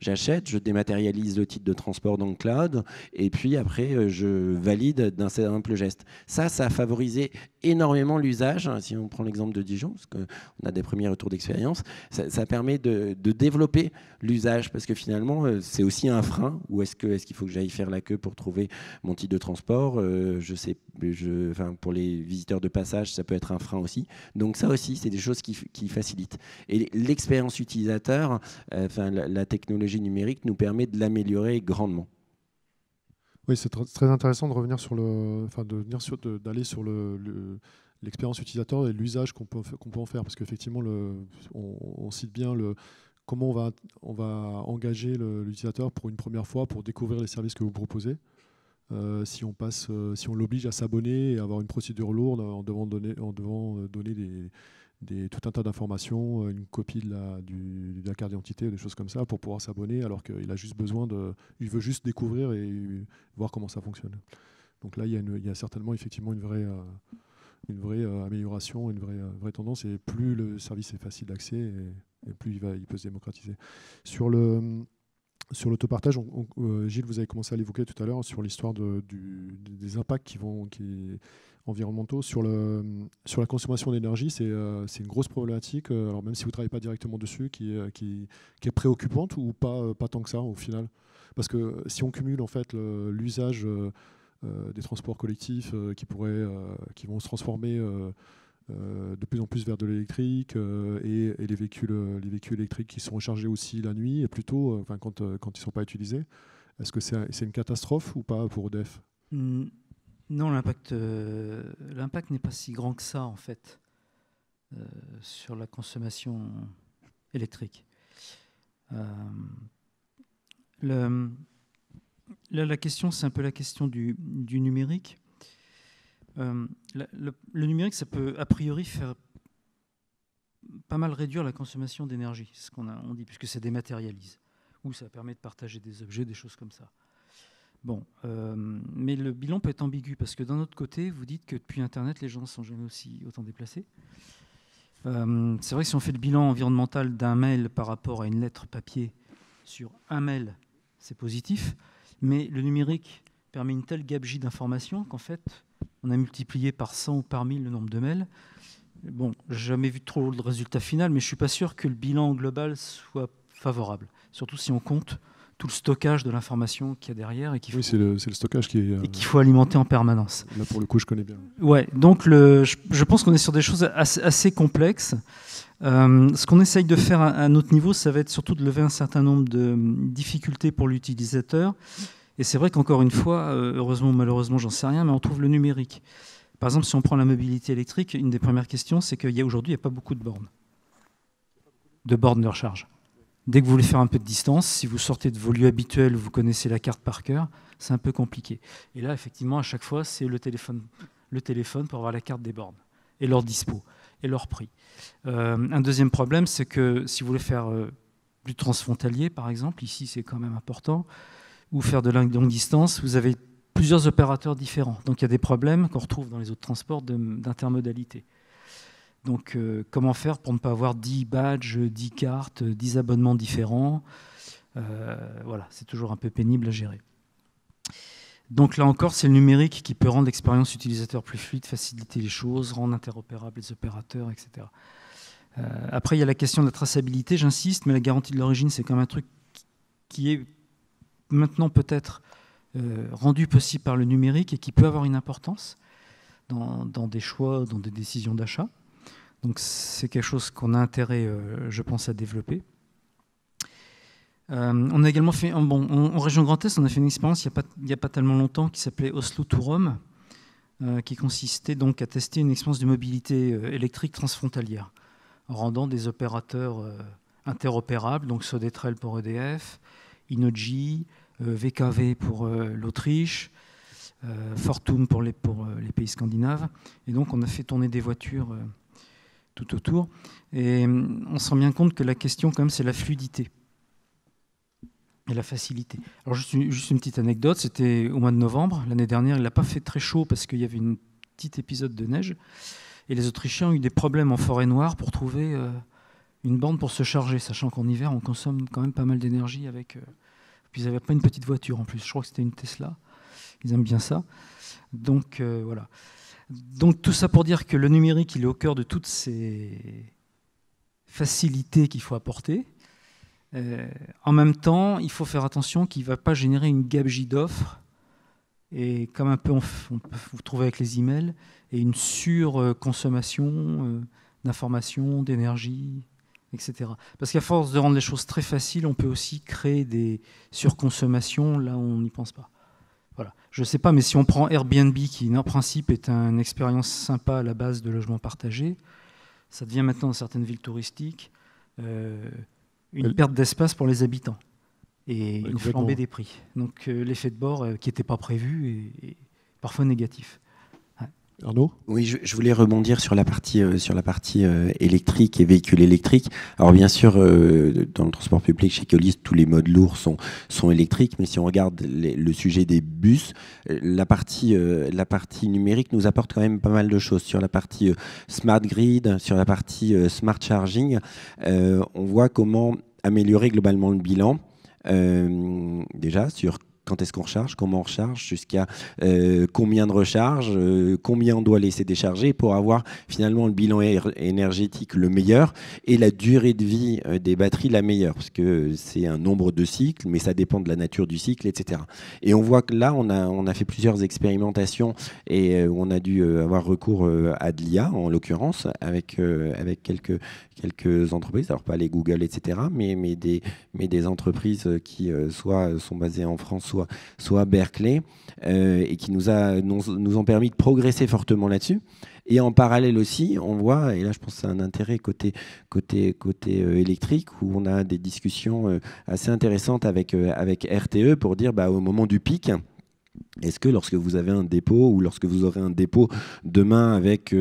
[SPEAKER 3] j'achète, je dématérialise le titre de transport dans le cloud, et puis après, euh, je valide d'un simple geste. Ça, ça a favorisé énormément l'usage. Hein, si on prend l'exemple de Dijon, parce qu'on a des premiers retours d'expérience, ça, permet de, développer l'usage, parce que finalement, euh, c'est aussi un frein. où est-ce qu'il est qu'il faut que j'aille faire la queue pour trouver mon titre de transport euh, Je sais, je, pour les visiteurs de passage, ça peut être un frein aussi. Donc ça aussi, c'est des choses qui, facilitent. Et l'expérience utilisateur, enfin, la, la technologie numérique nous permet de l'améliorer grandement.
[SPEAKER 1] Oui, c'est très intéressant de revenir sur le, enfin de venir sur, d'aller sur le, l'expérience utilisateur et l'usage qu'on peut, qu'on peut en faire. Parce qu'effectivement, on, on cite bien le, comment on va, on va engager l'utilisateur pour une première fois pour découvrir les services que vous proposez. Euh, si on passe, euh, si on l'oblige à s'abonner et avoir une procédure lourde en devant donner, en devant euh, donner des, tout un tas d'informations, euh, une copie de la, carte d'identité, des choses comme ça, pour pouvoir s'abonner, alors qu'il a juste besoin de. Il veut juste découvrir et voir comment ça fonctionne. Donc là, il y a, il certainement effectivement une vraie, euh, une vraie euh, amélioration, une vraie, vraie tendance, et plus le service est facile d'accès, et, plus il, va, il peut se démocratiser. Sur le. Sur l'autopartage, Gilles, vous avez commencé à l'évoquer tout à l'heure sur l'histoire de, des impacts qui vont, qui, environnementaux sur, le, sur la consommation d'énergie, c'est euh, une grosse problématique, euh, alors même si vous ne travaillez pas directement dessus, euh, qui, qui, est préoccupante ou pas, pas tant que ça au final. Parce que si on cumule en fait l'usage des transports collectifs qui, pourraient, qui vont se transformer de plus en plus vers de l'électrique et, les, véhicules, les véhicules électriques qui sont rechargés aussi la nuit et plutôt enfin, quand, quand ils ne sont pas utilisés, est-ce que c'est une catastrophe ou pas pour ODEF
[SPEAKER 2] mmh. Non, l'impact euh, l'impact n'est pas si grand que ça, en fait, euh, sur la consommation électrique. Euh, là, la question, c'est un peu la question du, du numérique. le, numérique, ça peut a priori faire pas mal réduire la consommation d'énergie, ce qu'on on dit, puisque ça dématérialise, ou ça permet de partager des objets, des choses comme ça. Bon, euh, mais le bilan peut être ambigu parce que d'un autre côté, vous dites que depuis Internet, les gens ne sont jamais aussi autant déplacés. Euh, c'est vrai que si on fait le bilan environnemental d'un mail par rapport à une lettre papier sur un mail, c'est positif, mais le numérique permet une telle gabegie d'informations qu'en fait, on a multiplié par 100 ou par 1000 le nombre de mails. Bon, jamais vu trop le résultat final, mais je suis pas sûr que le bilan global soit favorable, surtout si on compte tout le stockage de l'information qu'il y a derrière et
[SPEAKER 1] qu'il faut, qu'il faut alimenter en
[SPEAKER 2] permanence. Là pour le coup, je connais bien. Ouais, donc le, je, pense qu'on est sur des choses assez, complexes. Euh, ce qu'on essaye de faire à, un autre niveau, ça va être surtout de lever un certain nombre de hum, difficultés pour l'utilisateur. Et c'est vrai qu'encore une fois, euh, heureusement ou malheureusement, j'en sais rien, mais on trouve le numérique. Par exemple, si on prend la mobilité électrique, une des premières questions, c'est qu'aujourd'hui, il n'y a pas beaucoup de bornes, de bornes de recharge. Dès que vous voulez faire un peu de distance, si vous sortez de vos lieux habituels, vous connaissez la carte par cœur, c'est un peu compliqué. Et là, effectivement, à chaque fois, c'est le téléphone, le téléphone pour avoir la carte des bornes et leur dispo et leur prix. Euh, un deuxième problème, c'est que si vous voulez faire euh, du transfrontalier, par exemple, ici c'est quand même important, ou faire de longue distance, vous avez plusieurs opérateurs différents. Donc il y a des problèmes qu'on retrouve dans les autres transports d'intermodalité. Donc, euh, comment faire pour ne pas avoir 10 badges, 10 cartes, 10 abonnements différents euh, Voilà, c'est toujours un peu pénible à gérer. Donc là encore, c'est le numérique qui peut rendre l'expérience utilisateur plus fluide, faciliter les choses, rendre interopérables les opérateurs, etc. Euh, après, il y a la question de la traçabilité, j'insiste, mais la garantie de l'origine, c'est quand même un truc qui est maintenant peut-être rendu possible par le numérique et qui peut avoir une importance dans des choix, dans des décisions d'achat. Donc c'est quelque chose qu'on a intérêt, euh, je pense, à développer. Euh, on a également fait, bon, en, région Grand Est, on a fait une expérience il n'y a, pas tellement longtemps qui s'appelait Oslo to euh, qui consistait donc à tester une expérience de mobilité électrique transfrontalière, rendant des opérateurs interopérables, donc Sodetrel pour EDF, Inoji, VKV pour l'Autriche, Fortum pour les, pays scandinaves. Et donc on a fait tourner des voitures tout autour. Et euh, on se rend bien compte que la question, quand même, c'est la fluidité et la facilité. Alors, juste une, juste une petite anecdote c'était au mois de novembre, l'année dernière, il n'a pas fait très chaud parce qu'il y avait un petit épisode de neige. Et les Autrichiens ont eu des problèmes en forêt noire pour trouver euh, une bande pour se charger, sachant qu'en hiver, on consomme quand même pas mal d'énergie avec. Euh, puis ils n'avaient pas une petite voiture en plus, je crois que c'était une Tesla. Ils aiment bien ça. Donc voilà. Donc tout ça pour dire que le numérique, il est au cœur de toutes ces facilités qu'il faut apporter. Euh, en même temps, il faut faire attention qu'il ne va pas générer une gabegie d'offres. Et comme un peu on, peut vous trouver avec les emails, et une surconsommation euh, d'informations, d'énergie, etc. Parce qu'à force de rendre les choses très faciles, on peut aussi créer des surconsommations là où on n'y pense pas je ne sais pas, mais si on prend Airbnb, qui en principe est une expérience sympa à la base de logements partagés, ça devient maintenant dans certaines villes touristiques euh, une euh, perte d'espace pour les habitants et une flambée des prix. Donc euh, l'effet de bord qui n'était pas prévu et est, parfois négatif. Arnaud
[SPEAKER 3] Oui, je, voulais rebondir sur la partie, euh, sur la partie euh, électrique et véhicules électriques. Alors bien sûr, euh, dans le transport public, chez Keolis, tous les modes lourds sont, sont électriques, mais si on regarde le sujet des bus, la partie, la partie numérique nous apporte quand même pas mal de choses. Sur la partie smart grid, sur la partie smart charging, on voit comment améliorer globalement le bilan. déjà sur quand est-ce qu'on recharge, comment on recharge, jusqu'à euh, combien de recharge, euh, combien on doit laisser décharger pour avoir finalement le bilan énergétique le meilleur et la durée de vie euh, des batteries la meilleure, parce que c'est un nombre de cycles, mais ça dépend de la nature du cycle, etc. Et on voit que là, on a, on a fait plusieurs expérimentations et on a dû avoir recours à de l'IA, en l'occurrence, avec, avec quelques, quelques entreprises, alors pas les Google, etc., mais, mais, des, mais des entreprises qui soit sont basées en France, soit, Berkeley, euh, et qui nous, a, nous, ont permis de progresser fortement là-dessus. Et en parallèle aussi, on voit, et là je pense que c'est un intérêt côté, côté, côté euh, électrique, où on a des discussions euh, assez intéressantes avec, avec RTE pour dire bah, au moment du pic, est-ce que lorsque vous avez un dépôt ou lorsque vous aurez un dépôt demain avec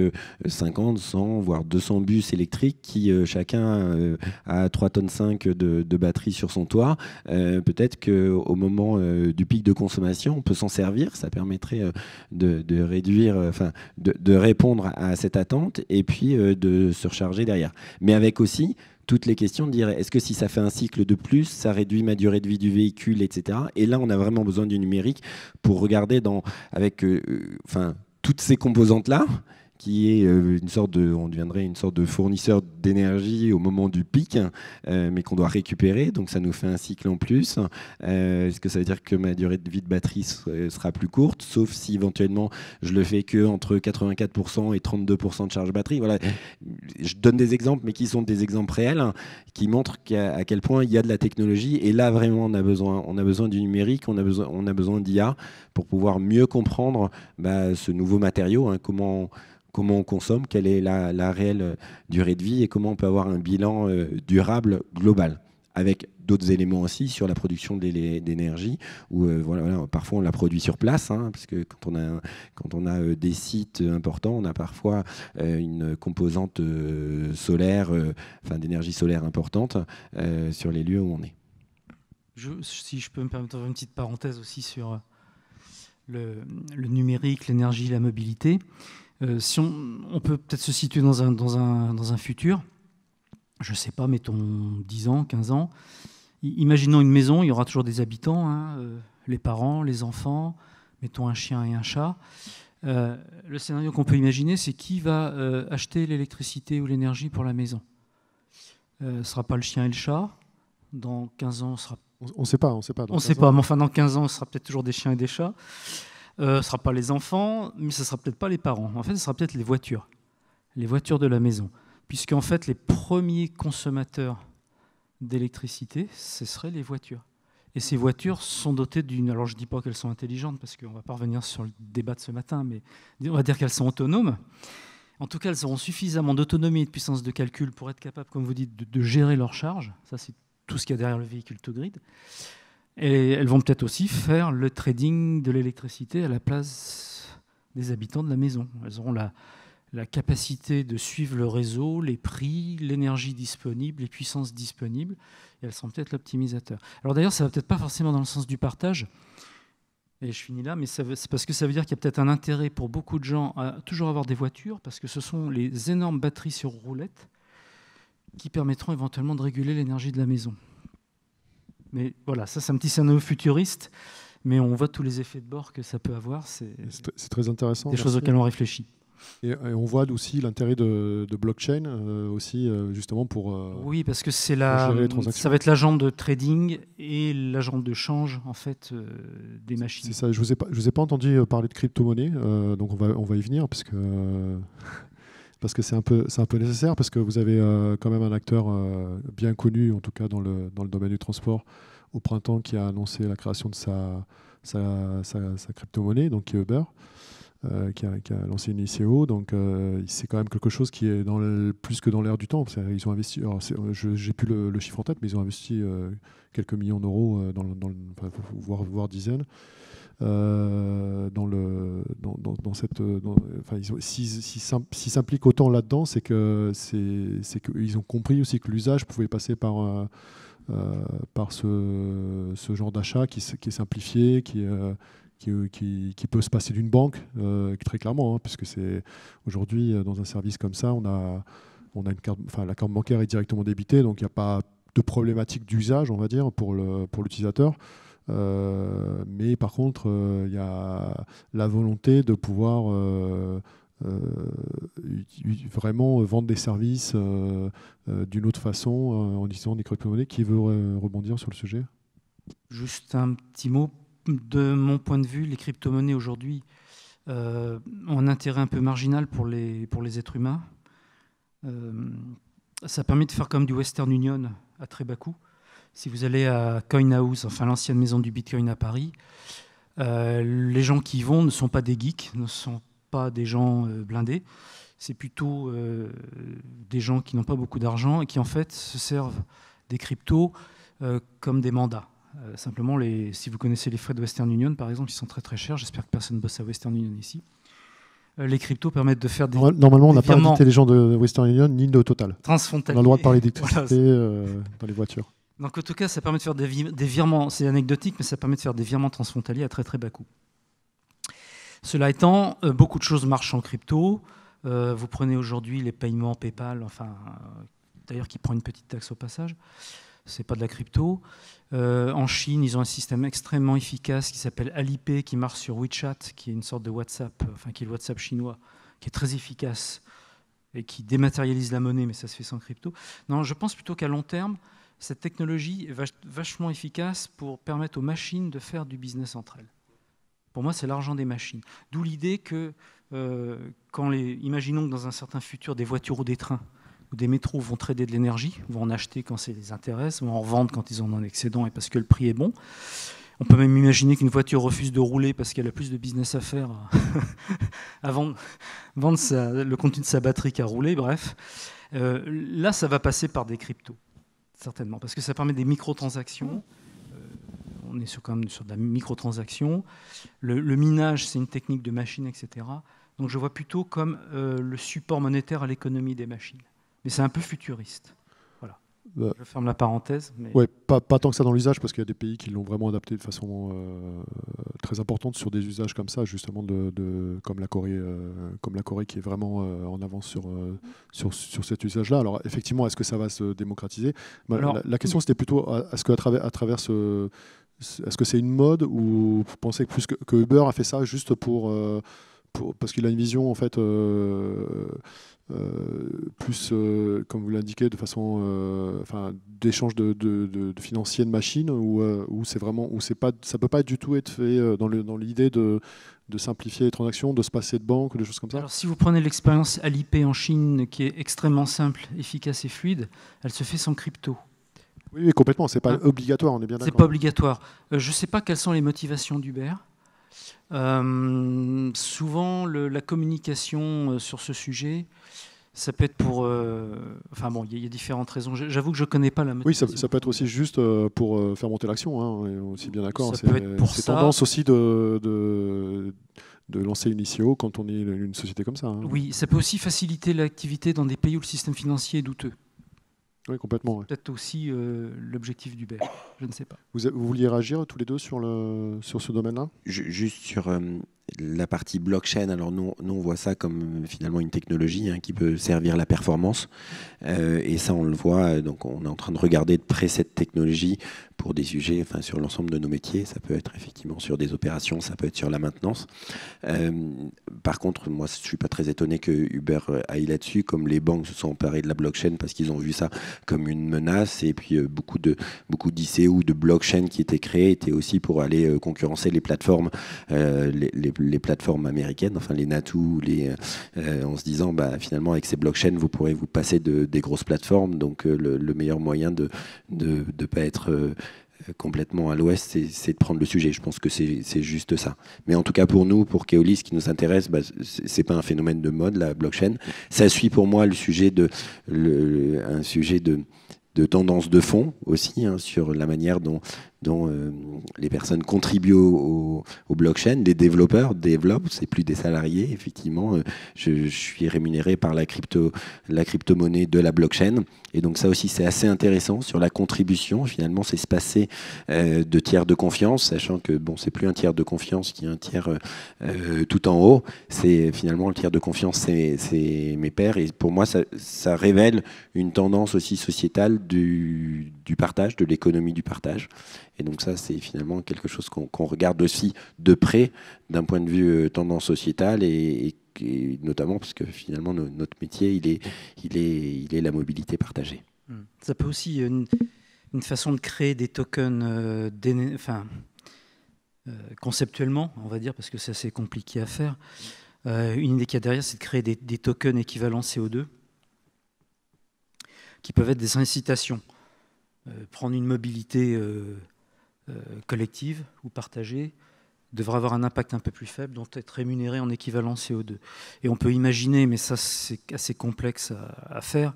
[SPEAKER 3] 50, euh, 100, voire 200 bus électriques qui euh, chacun euh, a 3 tonnes 5 de, batterie sur son toit, peut-être qu'au moment du pic de consommation, on peut s'en servir. Ça permettrait de, réduire, enfin, de, répondre à cette attente et puis de surcharger derrière. Mais avec aussi toutes les questions de dire est-ce que si ça fait un cycle de plus, ça réduit ma durée de vie du véhicule, etc. Et là, on a vraiment besoin du numérique pour regarder dans, avec euh, enfin, toutes ces composantes-là qui est euh, une sorte de, on deviendrait une sorte de fournisseur d'énergie au moment du pic, euh, mais qu'on doit récupérer. Donc ça nous fait un cycle en plus. Euh, est-ce que ça veut dire que ma durée de vie de batterie sera plus courte, sauf si éventuellement je le fais que entre 84% et 32% de charge batterie. Voilà, je donne des exemples, mais qui sont des exemples réels, qui montrent à, quel point il y a de la technologie. Et là vraiment, on a besoin, on a besoin du numérique, on a besoin, on a besoin d'IA pour pouvoir mieux comprendre bah, ce nouveau matériau, hein, comment comment on consomme, quelle est la, réelle euh, durée de vie et comment on peut avoir un bilan euh, durable global avec d'autres éléments aussi sur la production d'énergie où euh, parfois on la produit sur place hein, parce que quand on a quand on a des sites importants on a parfois une composante solaire enfin d'énergie solaire importante sur les lieux où on est
[SPEAKER 2] je, si je peux me permettre une petite parenthèse aussi sur le, le numérique l'énergie la mobilité euh, si on, peut peut-être se situer dans un, dans un, futur, je ne sais pas, mettons 10 ans, 15 ans. Imaginons une maison, il y aura toujours des habitants, hein, euh, les parents, les enfants, mettons un chien et un chat. Euh, le scénario qu'on peut imaginer, c'est qui va acheter l'électricité ou l'énergie pour la maison Ce ne sera pas le chien et le chat. Dans 15 ans, on sera... On ne sait pas, on ne
[SPEAKER 1] sait pas. on ne sait pas, mais enfin
[SPEAKER 2] dans 15 ans, ce sera peut-être toujours des chiens et des chats. Euh, ce ne sera pas les enfants, mais ce sera peut-être pas les parents. En fait, ce sera peut-être les voitures, les voitures de la maison. Puisqu'en fait, les premiers consommateurs d'électricité, ce seraient les voitures. Et ces voitures sont dotées d'une... Alors je ne dis pas qu'elles sont intelligentes, parce qu'on ne va pas revenir sur le débat de ce matin, mais on va dire qu'elles sont autonomes. En tout cas, elles auront suffisamment d'autonomie et de puissance de calcul pour être capables, comme vous dites, de, gérer leurs charges. Ça, c'est tout ce qu'il y a derrière le véhicule to-grid. Et elles vont peut-être aussi faire le trading de l'électricité à la place des habitants de la maison. Elles auront la, capacité de suivre le réseau, les prix, l'énergie disponible, les puissances disponibles, et elles seront peut-être l'optimisateur. Alors d'ailleurs, ça va peut-être pas forcément dans le sens du partage, et je finis là, mais c'est parce que ça veut dire qu'il y a peut-être un intérêt pour beaucoup de gens à toujours avoir des voitures, parce que ce sont les énormes batteries sur roulettes qui permettront éventuellement de réguler l'énergie de la maison. Mais voilà, ça c'est un petit scénario futuriste, mais on voit tous les effets de bord que ça peut avoir. C'est
[SPEAKER 1] très intéressant. Des choses auxquelles on réfléchit. Et, on voit aussi l'intérêt de, blockchain euh, aussi euh, justement pour. Euh, oui, parce que c'est la, ça va être
[SPEAKER 2] l'agent de trading et l'agent de change en fait
[SPEAKER 1] des machines. C'est ça. Je vous je vous ai pas entendu parler de crypto monnaie, donc on va on va y venir parce que parce que c'est un, peu, nécessaire, parce que vous avez euh, quand même un acteur euh, bien connu, en tout cas dans le, domaine du transport, au printemps, qui a annoncé la création de sa, sa, crypto-monnaie, donc euh, qui est Uber. qui, a, lancé une ICO. Donc, c'est quand même quelque chose qui est plus que dans l'air du temps. Ils ont investi, j'ai plus le, chiffre en tête, mais ils ont investi quelques millions d'euros, dans, voire dizaines. Euh, dans, le, dans, cette. s'ils s'impliquent autant là-dedans, c'est que c'est qu'ils ont compris aussi que l'usage pouvait passer par. Euh, euh, par ce, genre d'achat qui, est simplifié, qui, qui, peut se passer d'une banque, très clairement, hein, puisque c'est aujourd'hui dans un service comme ça, on a, on a une carte, la carte bancaire est directement débitée, donc il n'y a pas de problématique d'usage, on va dire, pour l'utilisateur. Euh, mais par contre, euh, il y a la volonté de pouvoir euh, vraiment vendre des services d'une autre façon en utilisant des crypto-monnaies. Qui veut rebondir sur le sujet
[SPEAKER 2] Juste un petit mot. De mon point de vue, les crypto-monnaies aujourd'hui ont un intérêt un peu marginal pour les, pour les êtres humains. ça permet de faire comme du Western Union à très bas coût. Si vous allez à Coinhouse, enfin l'ancienne maison du Bitcoin à Paris, euh, les gens qui y vont ne sont pas des geeks, ne sont pas des gens euh, blindés. C'est plutôt euh, des gens qui n'ont pas beaucoup d'argent et qui en fait se servent des cryptos comme des mandats. simplement, les, si vous connaissez les frais de Western Union, par exemple, ils sont très très chers. J'espère que personne ne bosse à Western Union ici. Les cryptos permettent de faire des. Normalement, on n'a pas invité les gens
[SPEAKER 1] de Western Union ni de Total. Transfrontalier. On a le droit de parler d'électricité dans les voitures.
[SPEAKER 2] Donc en tout cas, ça permet de faire des, virements, c'est anecdotique, mais ça permet de faire des virements transfrontaliers à très très bas coût. Cela étant, euh, beaucoup de choses marchent en crypto. Euh, vous prenez aujourd'hui les paiements PayPal, enfin, euh, d'ailleurs qui prend une petite taxe au passage. C'est pas de la crypto. en Chine, ils ont un système extrêmement efficace qui s'appelle Alipay, qui marche sur WeChat, qui est une sorte de WhatsApp, enfin qui est le WhatsApp chinois, qui est très efficace et qui dématérialise la monnaie, mais ça se fait sans crypto. Non, je pense plutôt qu'à long terme, cette technologie est vachement efficace pour permettre aux machines de faire du business entre elles. Pour moi, c'est l'argent des machines. D'où l'idée que, euh, quand les, imaginons que dans un certain futur, des voitures ou des trains ou des métros vont trader de l'énergie, vont en acheter quand c'est les intéresse, vont en revendre quand ils ont un excédent et parce que le prix est bon. On peut même imaginer qu'une voiture refuse de rouler parce qu'elle a plus de business à faire avant vendre, vendre le contenu de sa batterie qu'à rouler, bref. Euh, là, ça va passer par des cryptos certainement, parce que ça permet des microtransactions. Mmh. Euh, on est sur, quand même sur de la microtransaction. Le, minage, c'est une technique de machine, etc. Donc je vois plutôt comme euh, le support monétaire à l'économie des machines. Mais c'est un peu futuriste. Bah. je ferme la parenthèse. Mais... Ouais,
[SPEAKER 1] pas, tant que ça dans l'usage, parce qu'il y a des pays qui l'ont vraiment adapté de façon euh, très importante sur des usages comme ça, justement, de, comme, la Corée, euh, comme la Corée qui est vraiment euh, en avance sur, sur, cet usage-là. Alors, effectivement, est-ce que ça va se démocratiser bah, la, question, c'était plutôt est-ce travers, à travers ce. Est-ce que c'est une mode ou vous pensez que, plus que Uber a fait ça juste pour parce qu'il a une vision en fait euh, euh, plus, euh, comme vous l'indiquez, de façon, enfin, d'échange de, de, financiers de machines, où, ça c'est vraiment, c'est pas, ça peut pas du tout être fait dans le dans de de simplifier les transactions, de se passer de banque, de choses comme ça Alors,
[SPEAKER 2] si vous prenez l'expérience Alipay en Chine, qui est extrêmement simple, efficace et fluide, elle se fait sans crypto.
[SPEAKER 1] Oui, oui complètement. n'est pas hein obligatoire, on est bien d'accord. C'est pas
[SPEAKER 2] obligatoire. je ne sais pas quelles sont les motivations d'Uber. Euh, souvent, la communication euh, sur ce sujet, ça peut être pour. Euh, enfin bon, il y, a différentes raisons.
[SPEAKER 1] J'avoue que je ne connais pas la Oui, ça, peut être aussi juste pour faire monter l'action, hein, on est aussi bien d'accord. C'est tendance aussi de, de de lancer quand on est une société comme ça. Hein. Oui, ça peut
[SPEAKER 2] aussi faciliter l'activité dans des pays où le système financier est douteux. Oui, complètement. Peut-être aussi euh, l'objectif du d'Uber, je ne sais pas.
[SPEAKER 1] Vous, vouliez réagir tous les deux sur, le, sur ce domaine-là Juste sur euh, la partie blockchain,
[SPEAKER 3] alors nous, nous, on voit ça comme euh, finalement une technologie hein, qui peut servir la performance. Euh, et ça, on le voit, euh, donc on est en train de regarder de près cette technologie pour des sujets enfin, sur l'ensemble de nos métiers. Ça peut être effectivement sur des opérations, ça peut être sur la maintenance. par contre, moi, je ne suis pas très étonné que Uber aille là-dessus, comme les banques se sont emparées de la blockchain parce qu'ils ont vu ça comme une menace. Et puis, beaucoup de beaucoup d'ICO, de blockchain qui étaient créés étaient aussi pour aller concurrencer les plateformes, les, les les plateformes américaines, enfin les Nato, les, euh, en se disant bah, finalement avec ces blockchains, vous pourrez vous passer de, des grosses plateformes. Donc euh, le, meilleur moyen de ne de, de pas être euh, complètement à l'ouest, c'est de prendre le sujet. Je pense que c'est juste ça. Mais en tout cas, pour nous, pour Keolis, ce qui nous intéresse, bah, c'est pas un phénomène de mode, la blockchain. Ça suit pour moi le sujet de, un sujet de, de tendance de fond aussi hein, sur la manière dont, dont euh, les personnes contribuent au, au, blockchain, les développeurs développent, c'est plus des salariés, effectivement, euh, je, suis rémunéré par la crypto, la crypto-monnaie de la blockchain, et donc ça aussi c'est assez intéressant sur la contribution, finalement c'est se passer euh, de tiers de confiance, sachant que bon c'est plus un tiers de confiance qui est un tiers tout en haut, c'est finalement le tiers de confiance c'est mes pères et pour moi ça révèle une tendance aussi sociétale du du partage, de l'économie du partage. Et donc ça, c'est finalement quelque chose qu'on regarde aussi de près d'un point de vue euh, tendance sociétale et, notamment parce que finalement notre métier, il est, il, est, il est la mobilité
[SPEAKER 2] partagée. Hmm. Ça peut aussi euh, une, une façon de créer des tokens, euh, enfin, conceptuellement, on va dire, parce que c'est assez compliqué à faire. une idée qu'il y a derrière, c'est de créer des, des, tokens équivalents CO2 qui peuvent être des incitations. Euh, prendre une mobilité euh, euh, collective ou partagée devrait avoir un impact un peu plus faible, donc être rémunéré en équivalent CO2. Et on peut imaginer, mais ça c'est assez complexe à, faire,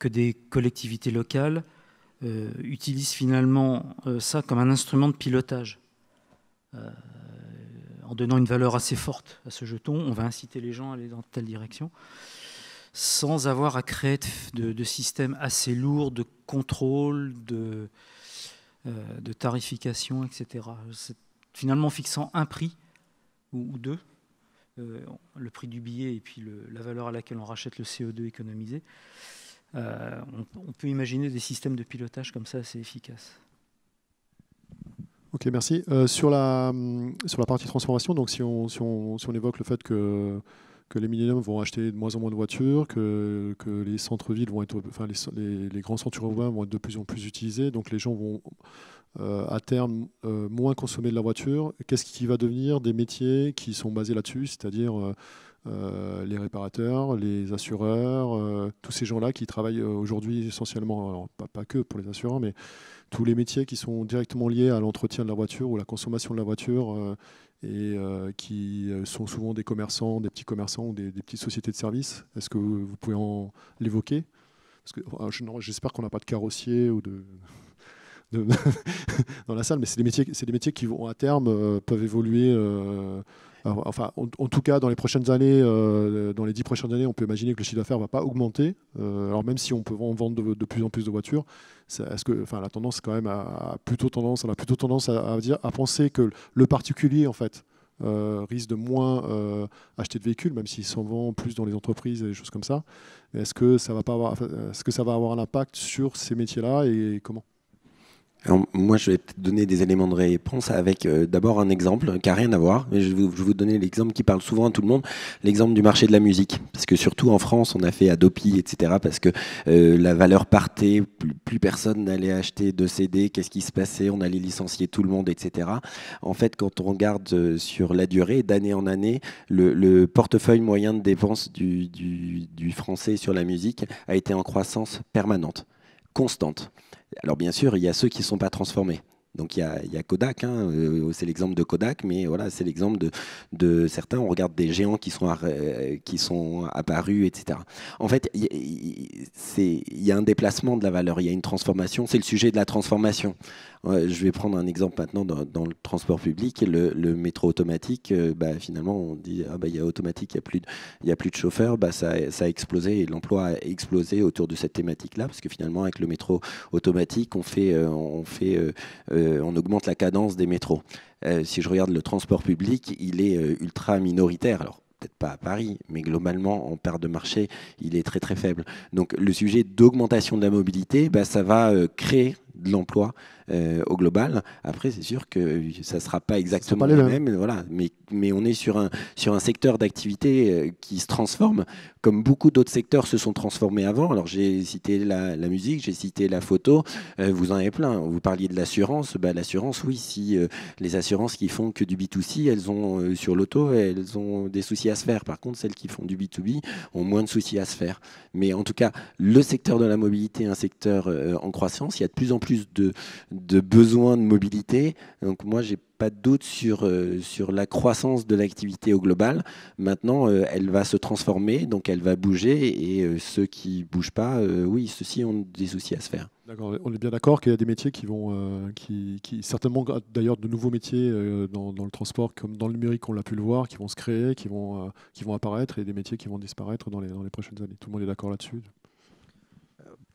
[SPEAKER 2] que des collectivités locales utilisent finalement ça comme un instrument de pilotage. en donnant une valeur assez forte à ce jeton, on va inciter les gens à aller dans telle direction sans avoir à créer de, systèmes assez lourds de contrôle, de, euh, de tarification, etc. Finalement, fixant un prix ou, deux, euh, le prix du billet et puis la valeur à laquelle on rachète le CO2 économisé, euh, on, peut imaginer des systèmes de pilotage comme ça assez efficaces.
[SPEAKER 1] Ok, merci. sur, la, sur la partie transformation, donc si on, si on, si on évoque le fait que que les millénaires vont acheter de moins en moins de voitures, que, que les centres-villes vont être, enfin les, grands centres urbains vont être de plus en plus utilisés, donc les gens vont euh, à terme euh, moins consommer de la voiture. Qu'est-ce qui va devenir des métiers qui sont basés là-dessus, c'est-à-dire euh, les réparateurs, les assureurs, tous ces gens-là qui travaillent aujourd'hui essentiellement, pas, pas, que pour les assureurs, mais tous les métiers qui sont directement liés à l'entretien de la voiture ou la consommation de la voiture et euh, qui euh, sont souvent des commerçants, des petits commerçants ou des, petites sociétés de services. Est-ce que vous, pouvez en l'évoquer J'espère qu'on n'a pas de carrossier ou de, dans la salle, mais c'est des métiers, c'est des métiers qui vont à terme euh, peuvent évoluer euh, en, tout cas, dans les prochaines années, euh, euh, dans les dix prochaines années, on peut imaginer que le chiffre d'affaires ne va pas augmenter. alors même si on peut en vendre de, plus en plus de voitures, est que, enfin, la tendance quand même a, plutôt tendance, on a plutôt tendance à, dire, à penser que le particulier, en fait, risque de moins acheter de véhicules, même s'il s'en vend plus dans les entreprises et des choses comme ça. Est-ce que ça va pas avoir, est-ce que ça va avoir un impact sur ces métiers-là et comment
[SPEAKER 3] moi, je vais te donner des éléments de réponse avec euh, d'abord un exemple qui n'a rien à voir. Je vais vous, vous donner l'exemple qui parle souvent à tout le monde, l'exemple du marché de la musique. Parce que surtout en France, on a fait Adopi, etc. Parce que euh, la valeur partait, plus, personne n'allait acheter de CD, qu'est-ce qui se passait On allait licencier tout le monde, etc. En fait, quand on regarde euh, sur la durée, d'année en année, le, portefeuille moyen de dépenses du, du français sur la musique a été en croissance permanente, constante. Alors bien sûr, il y a ceux qui ne sont pas transformés. Donc il y a, Kodak, hein, euh, c'est l'exemple de Kodak, mais voilà, c'est l'exemple de, certains. On regarde des géants qui sont, euh, qui sont apparus, etc. En fait, il y, a un déplacement de la valeur, il y a une transformation. C'est le sujet de la transformation je vais prendre un exemple maintenant dans, le transport public. Le, le métro automatique, euh, bah, finalement, on dit ah bah il y a automatique, il n'y a plus de, chauffeurs. Bah ça, a explosé et l'emploi a explosé autour de cette thématique-là, parce que finalement avec le métro automatique, on fait, euh, on fait, euh, on augmente la cadence des métros. si je regarde le transport public, il est ultra minoritaire. Alors peut-être pas à Paris, mais globalement, en perte de marché, il est très très faible. Donc le sujet d'augmentation de la mobilité, bah, ça va créer de l'emploi euh, au global. Après, c'est sûr que ça ne sera pas exactement le même, mais voilà, mais, mais on est sur un, sur un secteur d'activité euh, qui se transforme, comme beaucoup d'autres secteurs se sont transformés avant. Alors, j'ai cité la, musique, j'ai cité la photo, euh, vous en avez plein. Vous parliez de l'assurance, bah, l'assurance, oui, si les assurances qui font que du B2C, elles ont sur l'auto, elles ont des soucis à se faire. Par contre, celles qui font du B2B ont moins de soucis à se faire. Mais en tout cas, le secteur de la mobilité est un secteur en croissance. Il y a de plus en plus plus de, de besoins de mobilité. Donc moi, j'ai pas de doute sur, euh, sur la croissance de l'activité au global. Maintenant, euh, elle va se transformer, donc elle va bouger. Et euh, ceux qui ne bougent pas, oui, ceux-ci
[SPEAKER 1] ont des soucis à se faire. D'accord, on est bien d'accord qu'il y a des métiers qui vont, qui, certainement d'ailleurs de nouveaux métiers dans, dans, le transport comme dans le numérique, on l'a pu le voir, qui vont se créer, qui vont, qui vont apparaître et des métiers qui vont disparaître dans les, dans les prochaines années. Tout le monde est d'accord là-dessus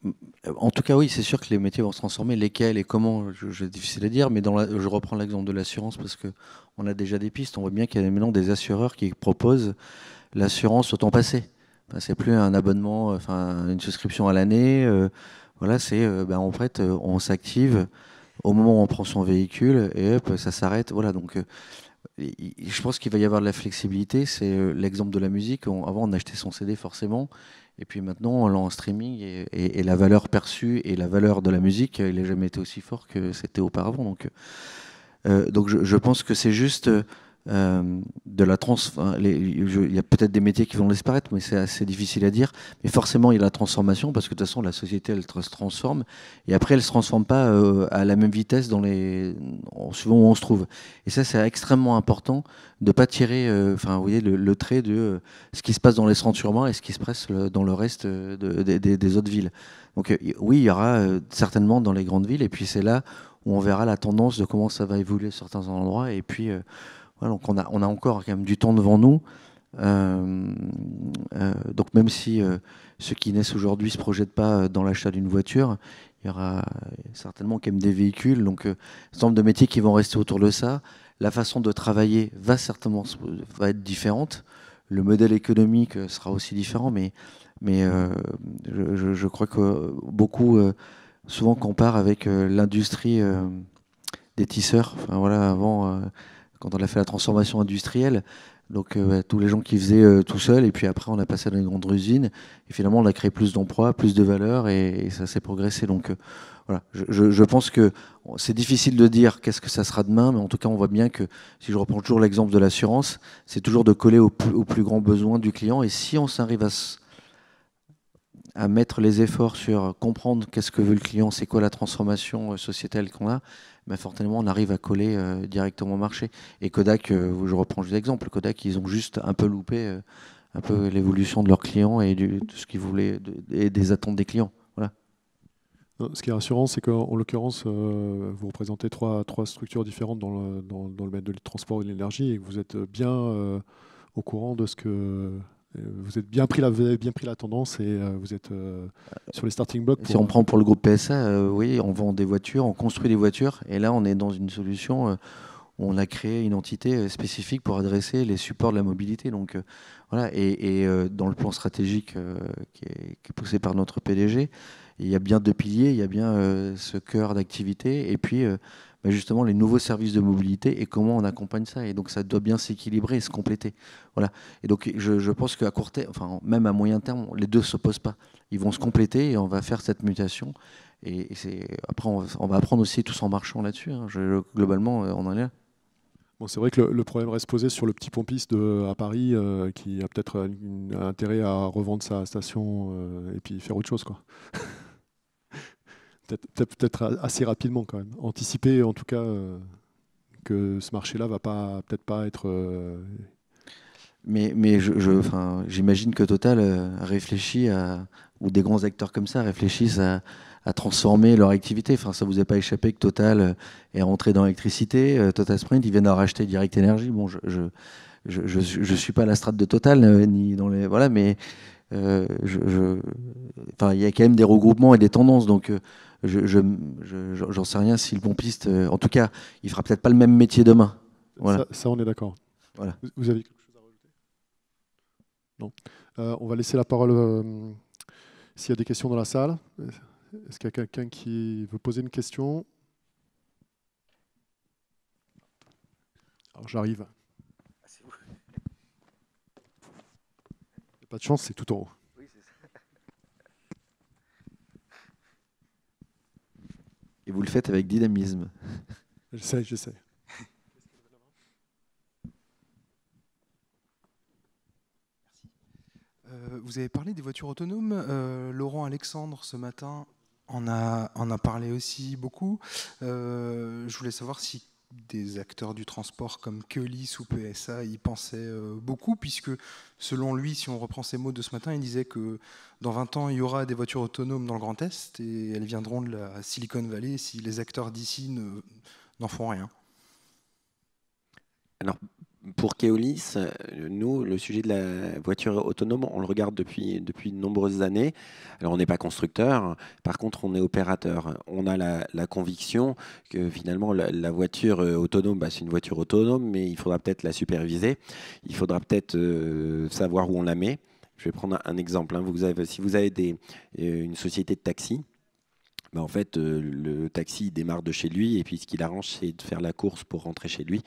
[SPEAKER 4] euh, en tout cas, oui, c'est sûr que les métiers vont se transformer. Lesquels et comment, c'est difficile à dire, mais dans je reprends l'exemple de l'assurance parce qu'on a déjà des pistes. On voit bien qu'il y a maintenant des assureurs qui proposent l'assurance au temps passé. c'est plus un abonnement, euh, enfin une souscription à l'année. Euh, voilà, c'est ben, en on s'active au moment où on prend son véhicule et hop, ça s'arrête. Voilà, donc je pense qu'il va y avoir de la flexibilité. C'est l'exemple de la musique. avant, on achetait son CD forcément et puis maintenant, en streaming et, et, la valeur perçue et la valeur de la musique, il n'a jamais été aussi fort que c'était auparavant. Donc, euh, donc je, pense que c'est juste euh, euh, de la trans. Il y a peut-être des métiers qui vont disparaître, mais c'est assez difficile à dire. Mais forcément, il y a la transformation parce que de toute façon, la société elle se transforme et après, elle se transforme pas euh, à la même vitesse dans les suivant où on se trouve. Et ça, c'est extrêmement important de pas tirer, euh, enfin, vous voyez, le, trait de ce qui se passe dans les centres et ce qui se passe dans le reste des autres villes. Donc oui, il y aura certainement dans les grandes villes, et puis c'est là où on verra la tendance de comment ça va évoluer à certains endroits, et puis donc on a, encore quand même du temps devant nous. Euh, euh, donc même si euh, ceux qui naissent aujourd'hui ne se projettent pas dans l'achat d'une voiture, il y aura certainement quand même des véhicules, donc un certain nombre de métiers qui vont rester autour de ça. La façon de travailler va certainement être différente. Le modèle économique sera aussi différent, mais, je, crois que beaucoup souvent compare avec l'industrie des tisseurs. Enfin, voilà, avant quand on a fait la transformation industrielle. Donc euh, tous les gens qui faisaient euh, tout seuls, et puis après on a passé dans une grande usine, et finalement on a créé plus d'emplois, plus de valeur, et, ça s'est progressé. Donc euh, voilà, je, pense que c'est difficile de dire qu'est-ce que ça sera demain, mais en tout cas on voit bien que, si je reprends toujours l'exemple de l'assurance, c'est toujours de coller au, plus grand besoin du client, et si on s'arrive à mettre les efforts sur comprendre qu'est-ce que veut le client, c'est quoi la transformation sociétale qu'on a, mais bah, forcément on arrive à coller euh, directement au marché. Et Kodak, euh, je reprends juste l'exemple, Kodak, ils ont juste un peu loupé euh, un peu l'évolution de leurs clients et ce qu'ils voulaient des attentes des clients. Voilà.
[SPEAKER 1] ce qui est rassurant, c'est qu'en l'occurrence, vous représentez trois, trois structures différentes dans le, dans, le domaine de transport et de l'énergie et que vous êtes bien au courant de ce que euh, vous, êtes bien pris la, avez bien pris la tendance et euh, vous êtes euh, sur les starting blocks. Si on prend
[SPEAKER 4] pour le groupe PSA, oui, on vend des voitures, on construit des voitures. Et là, on est dans une solution on a créé une entité spécifique pour adresser les supports de la mobilité. Donc, voilà. Et, dans le plan stratégique qui, est, qui, est, poussé par notre PDG, il y a bien deux piliers. Il y a bien ce cœur d'activité et puis mais justement les nouveaux services de mobilité et comment on accompagne ça. Et donc ça doit bien s'équilibrer et se compléter. Voilà. Et donc je, je pense qu'à court terme, enfin même à moyen terme, les deux ne s'opposent pas. Ils vont se compléter et on va faire cette
[SPEAKER 1] mutation. Et, c'est après, on, va apprendre aussi tous en marchant là-dessus. Hein. Globalement, euh, on en est là. Bon, c'est vrai que le, problème reste posé sur le petit pompiste de, à Paris euh, qui a peut-être intérêt à revendre sa station euh, et puis faire autre chose. Quoi. peut-être assez rapidement quand même. Anticiper en tout cas euh, que ce marché-là va pas peut-être pas être. Euh, mais,
[SPEAKER 4] mais j'imagine je, que Total euh, réfléchit à, ou des grands acteurs comme ça réfléchissent à, transformer leur activité. Enfin, ça vous est pas échappé que Total est rentré dans l'électricité. Total Sprint, ils viennent en racheter Direct Energy. Bon, je je, je, je suis pas à la strate de Total ni dans les voilà, mais je, enfin, il y a quand même des regroupements et des tendances. Donc, je, j'en je, sais rien si le pompiste, piste euh, en tout cas, il fera peut-être pas le même métier demain. Voilà.
[SPEAKER 1] Ça, on est d'accord. Voilà. Vous, avez quelque chose à rajouter Non. Euh, on va laisser la parole euh, s'il y a des questions dans la salle. Est-ce qu'il y a quelqu'un qui veut poser une question Alors j'arrive. Ah, pas de chance, c'est tout en haut.
[SPEAKER 4] et vous le faites avec dynamisme.
[SPEAKER 1] Je sais, je sais. Euh, vous avez parlé des voitures autonomes. Euh, Laurent Alexandre, ce matin,
[SPEAKER 2] en a, a parlé aussi beaucoup. Euh, je voulais savoir si
[SPEAKER 1] des acteurs du transport comme Keolis ou PSA y pensaient euh, beaucoup, puisque selon lui, si on reprend ses mots de ce matin, il disait que dans 20 ans, il y aura des voitures autonomes dans le Grand Est et elles viendront de la Silicon Valley si les acteurs d'ici n'en font rien.
[SPEAKER 3] Alors, pour Keolis, euh, nous, le sujet de la voiture autonome, on le regarde depuis, depuis de nombreuses années. Alors, on n'est pas constructeur, par contre, on est opérateur. On a la, conviction que finalement, la, voiture euh, autonome, bah, c'est une voiture autonome, mais il faudra peut-être la superviser. Il faudra peut-être euh, savoir où on la met. Je vais prendre un exemple. Hein. Vous avez, si vous avez des, une société de taxi, en fait, euh, le taxi démarre de chez lui et puis ce qu'il arrange, c'est de faire la course pour rentrer chez lui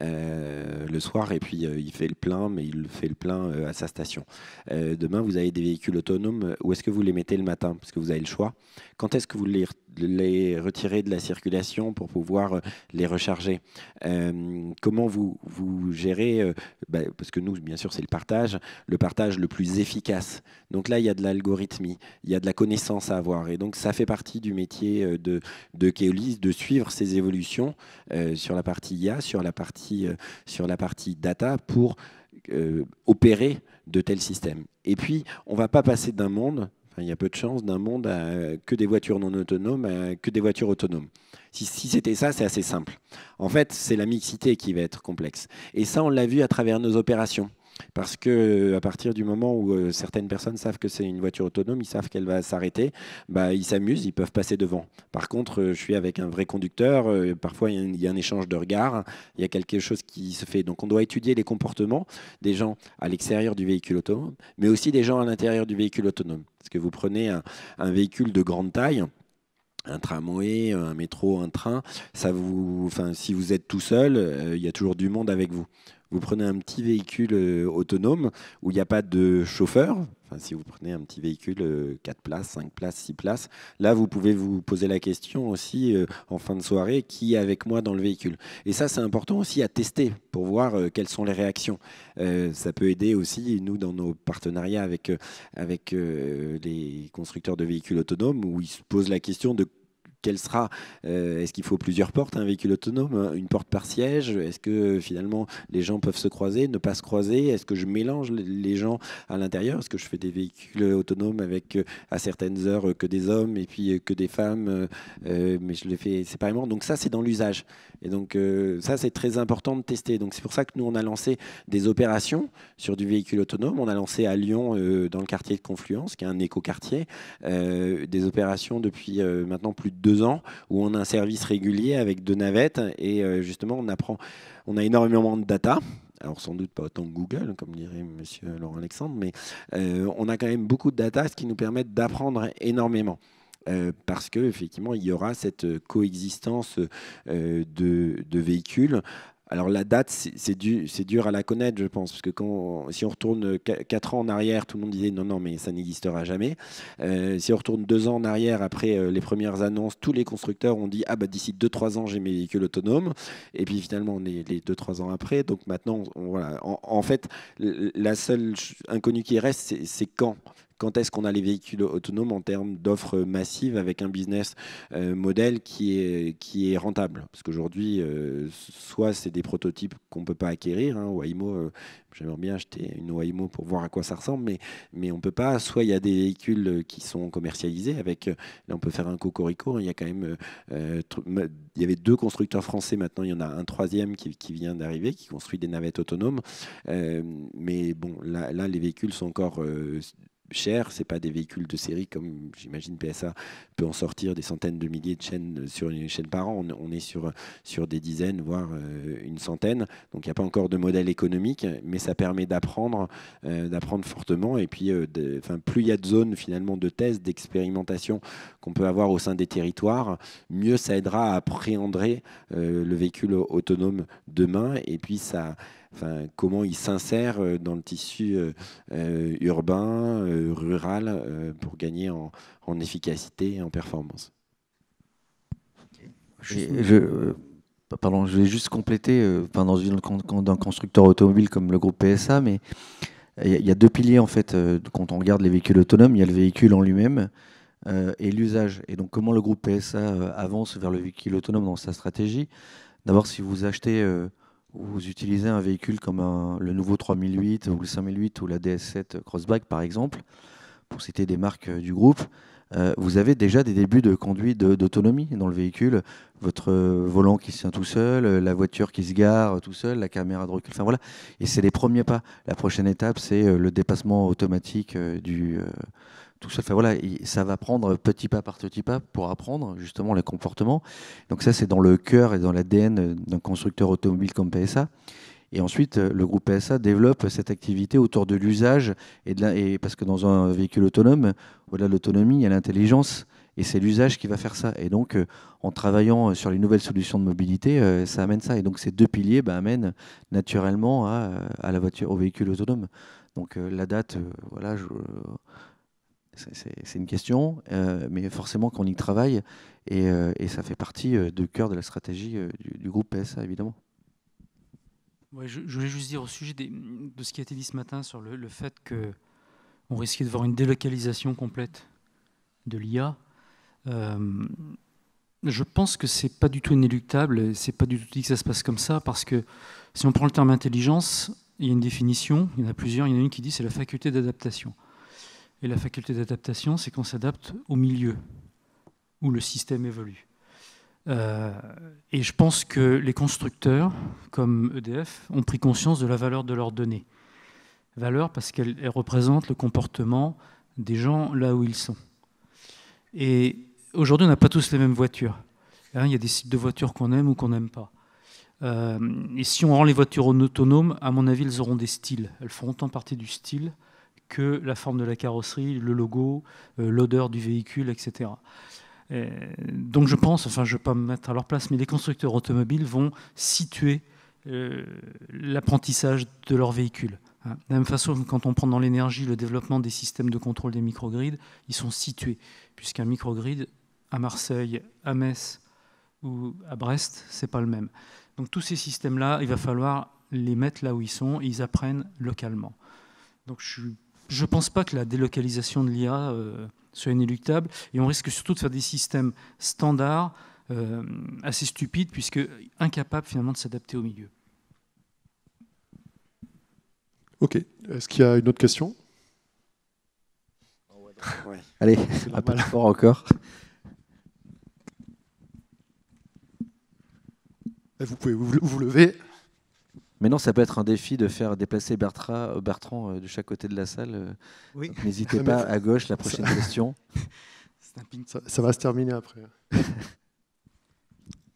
[SPEAKER 3] euh, le soir et puis euh, il fait le plein, mais il fait le plein à sa station. demain, vous avez des véhicules autonomes. Où est-ce que vous les mettez le matin Parce que vous avez le choix. Quand est-ce que vous les, les retirez de la circulation pour pouvoir les recharger Comment vous, vous gérez bah, Parce que nous, bien sûr, c'est le partage, le partage le plus efficace. Donc là, il y a de l'algorithmie, il y a de la connaissance à avoir et donc ça fait partie du du métier euh, de, de Keolis, de suivre ces évolutions euh, sur la partie IA, sur la partie, euh, sur la partie data pour opérer de tels systèmes. Et puis, on ne va pas passer d'un monde, il y a peu de chances, d'un monde à que des voitures non autonomes, à que des voitures autonomes. Si, si c'était ça, c'est assez simple. En fait, c'est la mixité qui va être complexe. Et ça, on l'a vu à travers nos opérations. Parce que euh, à partir du moment où euh, certaines personnes savent que c'est une voiture autonome, ils savent qu'elle va s'arrêter, bah, ils s'amusent, ils peuvent passer devant. Par contre, euh, je suis avec un vrai conducteur, parfois il y, a un échange de regards, il y a quelque chose qui se fait. Donc on doit étudier les comportements des gens à l'extérieur du véhicule autonome, mais aussi des gens à l'intérieur du véhicule autonome. Parce que vous prenez un, véhicule de grande taille, un tramway, un métro, un train, si vous êtes tout seul, il y a toujours du monde avec vous vous prenez un petit véhicule euh, autonome où il n'y a pas de chauffeur, enfin, si vous prenez un petit véhicule 4 euh, places, 5 places, 6 places, là vous pouvez vous poser la question aussi euh, en fin de soirée, qui est avec moi dans le véhicule Et ça c'est important aussi à tester pour voir quelles sont les réactions. ça peut aider aussi, nous, dans nos partenariats avec, avec les constructeurs de véhicules autonomes, où ils se posent la question de quelle sera euh, Est-ce qu'il faut plusieurs portes, un véhicule autonome, une porte par siège Est-ce que finalement les gens peuvent se croiser, ne pas se croiser Est-ce que je mélange les gens à l'intérieur Est-ce que je fais des véhicules autonomes avec euh, à certaines heures euh, que des hommes et puis que des femmes Mais je les fais séparément. Donc ça, c'est dans l'usage. Et donc ça, c'est très important de tester. Donc c'est pour ça que nous, on a lancé des opérations sur du véhicule autonome. On a lancé à Lyon, dans le quartier de Confluence, qui est un éco-quartier, des opérations depuis maintenant plus de ans où on a un service régulier avec deux navettes et euh, justement on apprend, on a énormément de data alors sans doute pas autant que Google, comme dirait Monsieur Laurent Alexandre, mais euh, on a quand même beaucoup de data, ce qui nous permet d'apprendre énormément. Euh, parce que effectivement, il y aura cette coexistence de, de, véhicules alors la date, c'est dur à la connaître, je pense, parce que quand, si on retourne 4 ans en arrière, tout le monde disait non, non, mais ça n'existera jamais. Euh, si on retourne 2 ans en arrière, après euh, les premières annonces, tous les constructeurs ont dit, ah bah d'ici 2-3 ans, j'ai mes véhicules autonomes. Et puis finalement, on est les 2-3 ans après. Donc maintenant, voilà. en, fait, la seule inconnue qui reste, c'est quand quand est-ce qu'on a les véhicules autonomes en termes d'offres massives avec un business euh, modèle qui est, qui est rentable Parce qu'aujourd'hui, euh, soit c'est des prototypes qu'on ne peut pas acquérir. Hein, Waymo, euh, j'aimerais bien acheter une Waymo pour voir à quoi ça ressemble, mais, mais on ne peut pas. Soit il y a des véhicules qui sont commercialisés avec. Là, on peut faire un cocorico. Hein, il y a quand même. il y avait deux constructeurs français maintenant. Il y en a un troisième qui, vient d'arriver, qui construit des navettes autonomes. mais bon, là, les véhicules sont encore cher, c'est pas des véhicules de série comme j'imagine PSA peut en sortir des centaines de milliers de chaînes euh, sur une chaîne par an. On, est sur, sur des dizaines, voire euh, une centaine. Donc il n'y a pas encore de modèle économique, mais ça permet d'apprendre, euh, d'apprendre fortement. Et puis, plus il y a de zones finalement de tests, d'expérimentation qu'on peut avoir au sein des territoires, mieux ça aidera à appréhender le véhicule autonome demain. Et puis ça comment ils s'insèrent euh, dans le tissu euh, euh, urbain, rural, pour gagner en, efficacité et en performance.
[SPEAKER 4] Je, je je vais juste compléter, enfin, dans une d'un constructeur automobile comme le groupe PSA, mais il y a deux piliers en fait quand on regarde les véhicules autonomes. Il y a le véhicule en lui-même et l'usage. Et donc comment le groupe PSA avance vers le véhicule autonome dans sa stratégie. D'abord, si vous achetez vous utilisez un véhicule comme le nouveau 3008 ou le 5008 ou la DS7 Crossback par exemple, pour citer des marques euh, du groupe, euh, vous avez déjà des débuts de conduite d'autonomie dans le véhicule, votre euh, volant qui se tient tout seul, la voiture qui se gare tout seul, la caméra de recul, enfin voilà. Et c'est les premiers pas. La prochaine étape, c'est le dépassement automatique du, tout ça fait voilà, ça va prendre petit pas par petit pas pour apprendre justement les comportements. Donc ça, c'est dans le cœur et dans l'ADN d'un constructeur automobile comme PSA. Et ensuite, le groupe PSA développe cette activité autour de l'usage et, parce que dans un véhicule autonome, voilà l'autonomie, il y a l'intelligence. Et c'est l'usage qui va faire ça. Et donc, euh, en travaillant sur les nouvelles solutions de mobilité, euh, ça amène ça. Et donc, ces deux piliers bah, amènent naturellement à, la voiture, au véhicule autonome. Donc, euh, la date, voilà, c'est une question, euh, mais forcément qu'on y travaille et, euh, ça fait partie de euh, du cœur de la stratégie du, groupe PSA, évidemment.
[SPEAKER 2] je, voulais juste dire au sujet de ce qui a été dit ce matin sur le, fait qu'on risquait de voir une délocalisation complète de l'IA. je pense que c'est pas du tout inéluctable, c'est pas du tout dit que ça se passe comme ça, parce que si on prend le terme intelligence, il y a une définition, il y en a plusieurs, il y en a une qui dit c'est la faculté d'adaptation. Et la faculté d'adaptation, c'est qu'on s'adapte au milieu où le système évolue. Euh, et je pense que les constructeurs, comme EDF, ont pris conscience de la valeur de leurs données. Valeur parce qu'elles représentent le comportement des gens là où ils sont. Et aujourd'hui, on n'a pas tous les mêmes voitures. Hein, il y a des sites de voitures qu'on aime ou qu'on n'aime pas. Euh, et si on rend les voitures autonomes, à mon avis, elles auront des styles. Elles feront tant partie du style que la forme de la carrosserie, le logo, euh, l'odeur du véhicule, etc. donc je pense, enfin je ne vais pas me mettre à leur place, mais les constructeurs automobiles vont situer euh, l'apprentissage de leur véhicule. Hein. De la même façon, quand on prend dans l'énergie le développement des systèmes de contrôle des microgrids, ils sont situés, puisqu'un microgrid à Marseille, à Metz ou à Brest, c'est pas le même. Donc tous ces systèmes-là, il va falloir les mettre là où ils sont, et ils apprennent localement. Donc je suis je ne pense pas que la délocalisation de l'IA euh, soit inéluctable, et on risque surtout de faire des systèmes standards euh, assez stupides, puisque incapables finalement de s'adapter au milieu.
[SPEAKER 1] Ok, est-ce qu'il y a une autre question
[SPEAKER 2] Allez, pas fort encore.
[SPEAKER 1] Eh, vous pouvez vous lever.
[SPEAKER 4] Maintenant, ça peut être un défi de faire déplacer euh, Bertrand, euh, de chaque côté de
[SPEAKER 1] la salle. Euh. N'hésitez pas à gauche, la prochaine question. Ça, va se terminer après.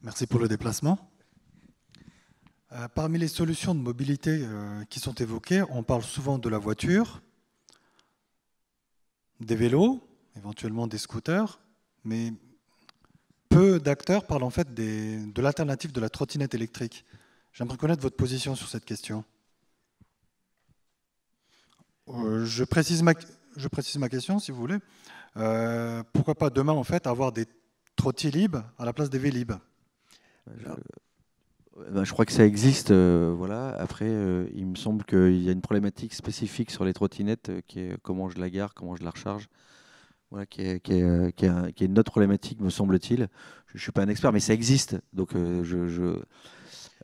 [SPEAKER 1] Merci pour le déplacement. parmi les solutions de mobilité qui sont évoquées, on parle souvent de la voiture, des vélos, éventuellement des scooters, mais peu d'acteurs parlent en fait de l'alternative de la trottinette électrique. J'aimerais connaître votre position sur cette question. Euh, je, précise ma, question, si vous voulez. Euh, pourquoi pas demain, en fait, avoir des trottis libres à la place des V je...
[SPEAKER 4] Eh ben, je crois que ça existe. Euh, voilà. Après, il me semble qu'il y a une problématique spécifique sur les trottinettes qui est comment je la gare, comment je la recharge. qui est, une autre problématique, me semble-t-il. Je ne suis pas un expert, mais ça existe. Donc, je,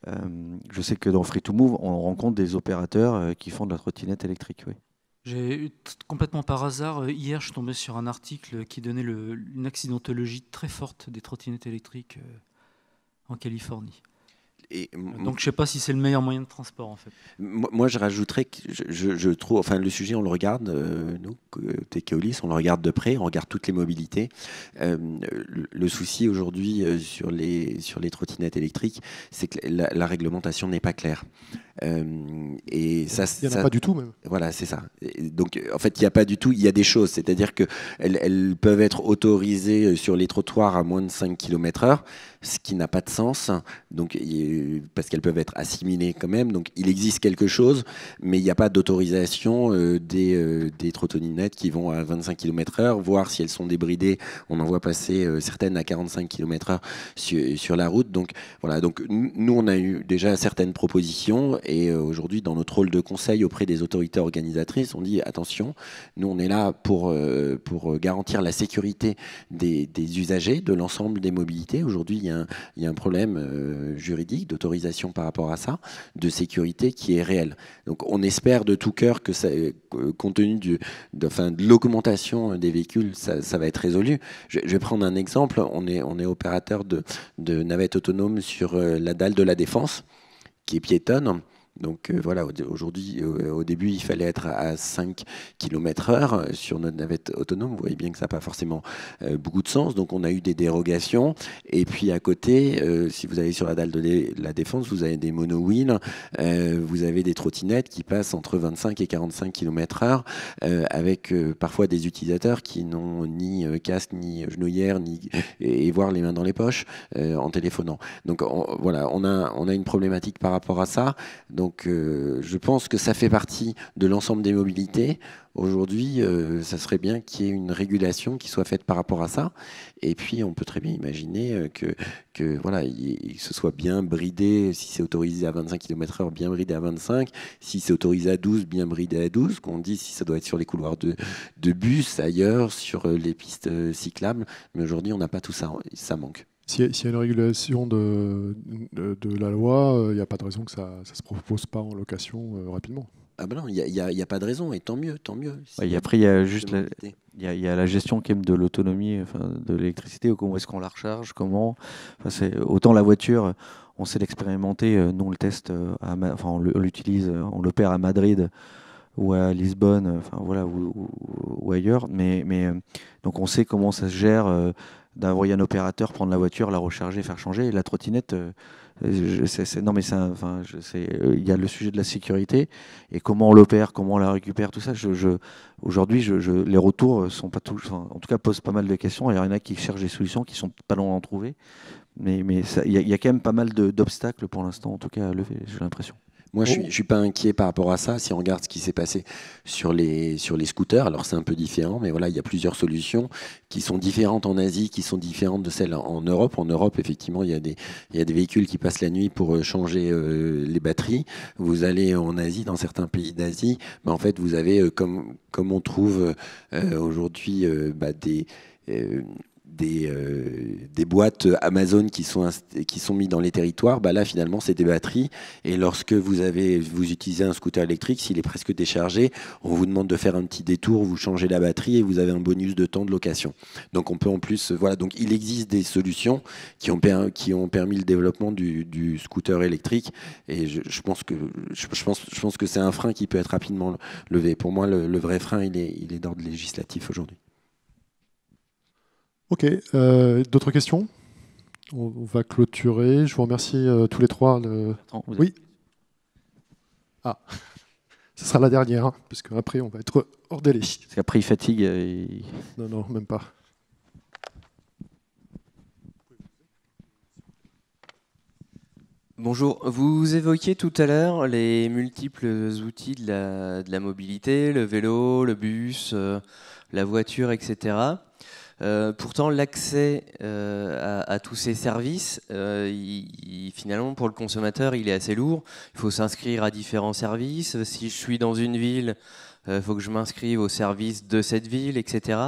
[SPEAKER 4] euh, je sais que dans Free to Move, on rencontre des opérateurs euh, qui font de la trottinette électrique. Oui.
[SPEAKER 2] J'ai complètement par hasard, euh, hier, je suis tombé sur un article qui donnait le, une accidentologie très forte des trottinettes électriques en Californie.
[SPEAKER 3] Donc je ne sais pas
[SPEAKER 2] si c'est le meilleur moyen de transport en fait.
[SPEAKER 3] Moi, je rajouterais que je, trouve, enfin le sujet on le regarde, euh, nous nous, Tekeolis, on le regarde de près, on regarde toutes les mobilités. Euh, le, souci aujourd'hui euh, sur les, sur les trottinettes électriques, c'est que la, réglementation n'est pas claire. et ça, il n'y en a pas du tout même. Voilà, c'est ça. donc en fait il n'y a pas du tout, il y a des choses, c'est-à-dire qu'elles elles peuvent être autorisées sur les trottoirs à moins de 5 km/h, ce qui n'a pas de sens. Donc il parce qu'elles peuvent être assimilées quand même. Donc il existe quelque chose, mais il n'y a pas d'autorisation euh, des, euh, trottinettes qui vont à 25 km/h, voire si elles sont débridées, on en voit passer euh, certaines à 45 km/h sur, la route. Donc voilà, donc nous on a eu déjà certaines propositions et aujourd'hui dans notre rôle de conseil auprès des autorités organisatrices, on dit attention, nous on est là pour, garantir la sécurité des, usagers de l'ensemble des mobilités. Aujourd'hui il y, a un problème juridique d'autorisation par rapport à ça, de sécurité qui est réelle Donc on espère de tout cœur que, compte tenu de, enfin, de l'augmentation des véhicules, ça, va être résolu. Je, vais prendre un exemple. On est, on est opérateur de, navette autonome autonomes sur euh, la dalle de la Défense, qui est piétonne. Donc euh, voilà, aujourd'hui, euh, au début, il fallait être à 5 km heure euh, sur notre navette autonome. Vous voyez bien que ça n'a pas forcément beaucoup de sens. Donc on a eu des dérogations. Et puis à côté, si vous allez sur la dalle de la défense, vous avez des monowheels, vous avez des trottinettes qui passent entre 25 et 45 km heure avec parfois des utilisateurs qui n'ont ni casque, ni genouillère, ni... Et, voire les mains dans les poches en téléphonant. Donc voilà, on a, on a une problématique par rapport à ça. Donc, donc euh, je pense que ça fait partie de l'ensemble des mobilités. Aujourd'hui, euh, ça serait bien qu'il y ait une régulation qui soit faite par rapport à ça. Et puis on peut très bien imaginer euh, que, que voilà, il, soit bien bridé, si c'est autorisé à 25 km/h, bien bridé à 25, si c'est autorisé à 12, bien bridé à 12, qu'on dise si ça doit être sur les couloirs de bus, ailleurs, sur les pistes cyclables. Mais aujourd'hui, on n'a pas tout ça, ça manque.
[SPEAKER 1] S'il y a une régulation de, de, la loi, il euh, n'y a pas de raison que ça ne se propose pas en location euh, rapidement.
[SPEAKER 3] Ah ben non, il n'y a, a, pas de raison, et tant mieux, tant mieux.
[SPEAKER 4] a après, il y a juste la, y y a la gestion qui de l'autonomie, de l'électricité, comment est-ce qu'on la recharge, comment. Enfin, autant la voiture, on sait l'expérimenter, euh, nous le teste, à, enfin, on l'utilise, on l'opère à Madrid ou à Lisbonne, enfin voilà, ou, ailleurs. Mais, mais euh, donc on sait comment ça se gère d'avoir euh, d'envoyer un opérateur prendre la voiture, la recharger, faire changer. la trottinette, euh, non mais enfin, il y a le sujet de la sécurité et comment on l'opère, comment on la récupère, tout ça. Je, aujourd'hui, je, les retours sont pas tous, en tout cas, posent pas mal de questions. Il y en a qui cherchent des solutions qui sont pas loin d'en en trouver, mais il y, a quand même pas mal d'obstacles pour l'instant, en tout
[SPEAKER 3] cas, à lever. J'ai l'impression. Moi, je ne oh. suis pas inquiet par rapport à ça. Si on regarde ce qui s'est passé sur les, sur les scooters, alors c'est un peu différent, mais voilà, il y a plusieurs solutions qui sont différentes en Asie, qui sont différentes de celles en Europe. En Europe, effectivement, il y a des, des véhicules qui passent la nuit pour euh, changer euh, les batteries. Vous allez en Asie, dans certains pays d'Asie, mais ben, en fait, vous avez, euh, comme, comme on trouve aujourd'hui, bah, des... Euh, des, boîtes Amazon qui sont, qui sont mises dans les territoires, bah là finalement c'est des batteries. Et lorsque vous, avez, vous utilisez un scooter électrique, s'il est presque déchargé, on vous demande de faire un petit détour, vous changez la batterie et vous avez un bonus de temps de location. Donc on peut en plus, euh, voilà, donc il existe des solutions qui ont, permis le développement du, scooter électrique. Et je, pense que je, pense, je pense que c'est un frein qui peut être rapidement levé. Pour moi, le, vrai frein, il est, il est d'ordre législatif aujourd'hui.
[SPEAKER 1] Ok, euh, d'autres questions on, va clôturer. Je vous remercie euh, tous les trois. oui. Ah, ce sera la dernière, hein, parce qu'après on va être hors délai. Parce qu'après il fatigue. Euh, non, non, même pas.
[SPEAKER 4] Bonjour, vous évoquiez tout à l'heure les multiples outils de la, mobilité, le vélo, le bus, la voiture, etc. Euh, pourtant, l'accès euh, à, tous ces services, euh, finalement, pour le consommateur, il est assez lourd. Il faut s'inscrire à différents services. Si je suis dans une ville, il faut que je m'inscrive au service de cette ville, etc.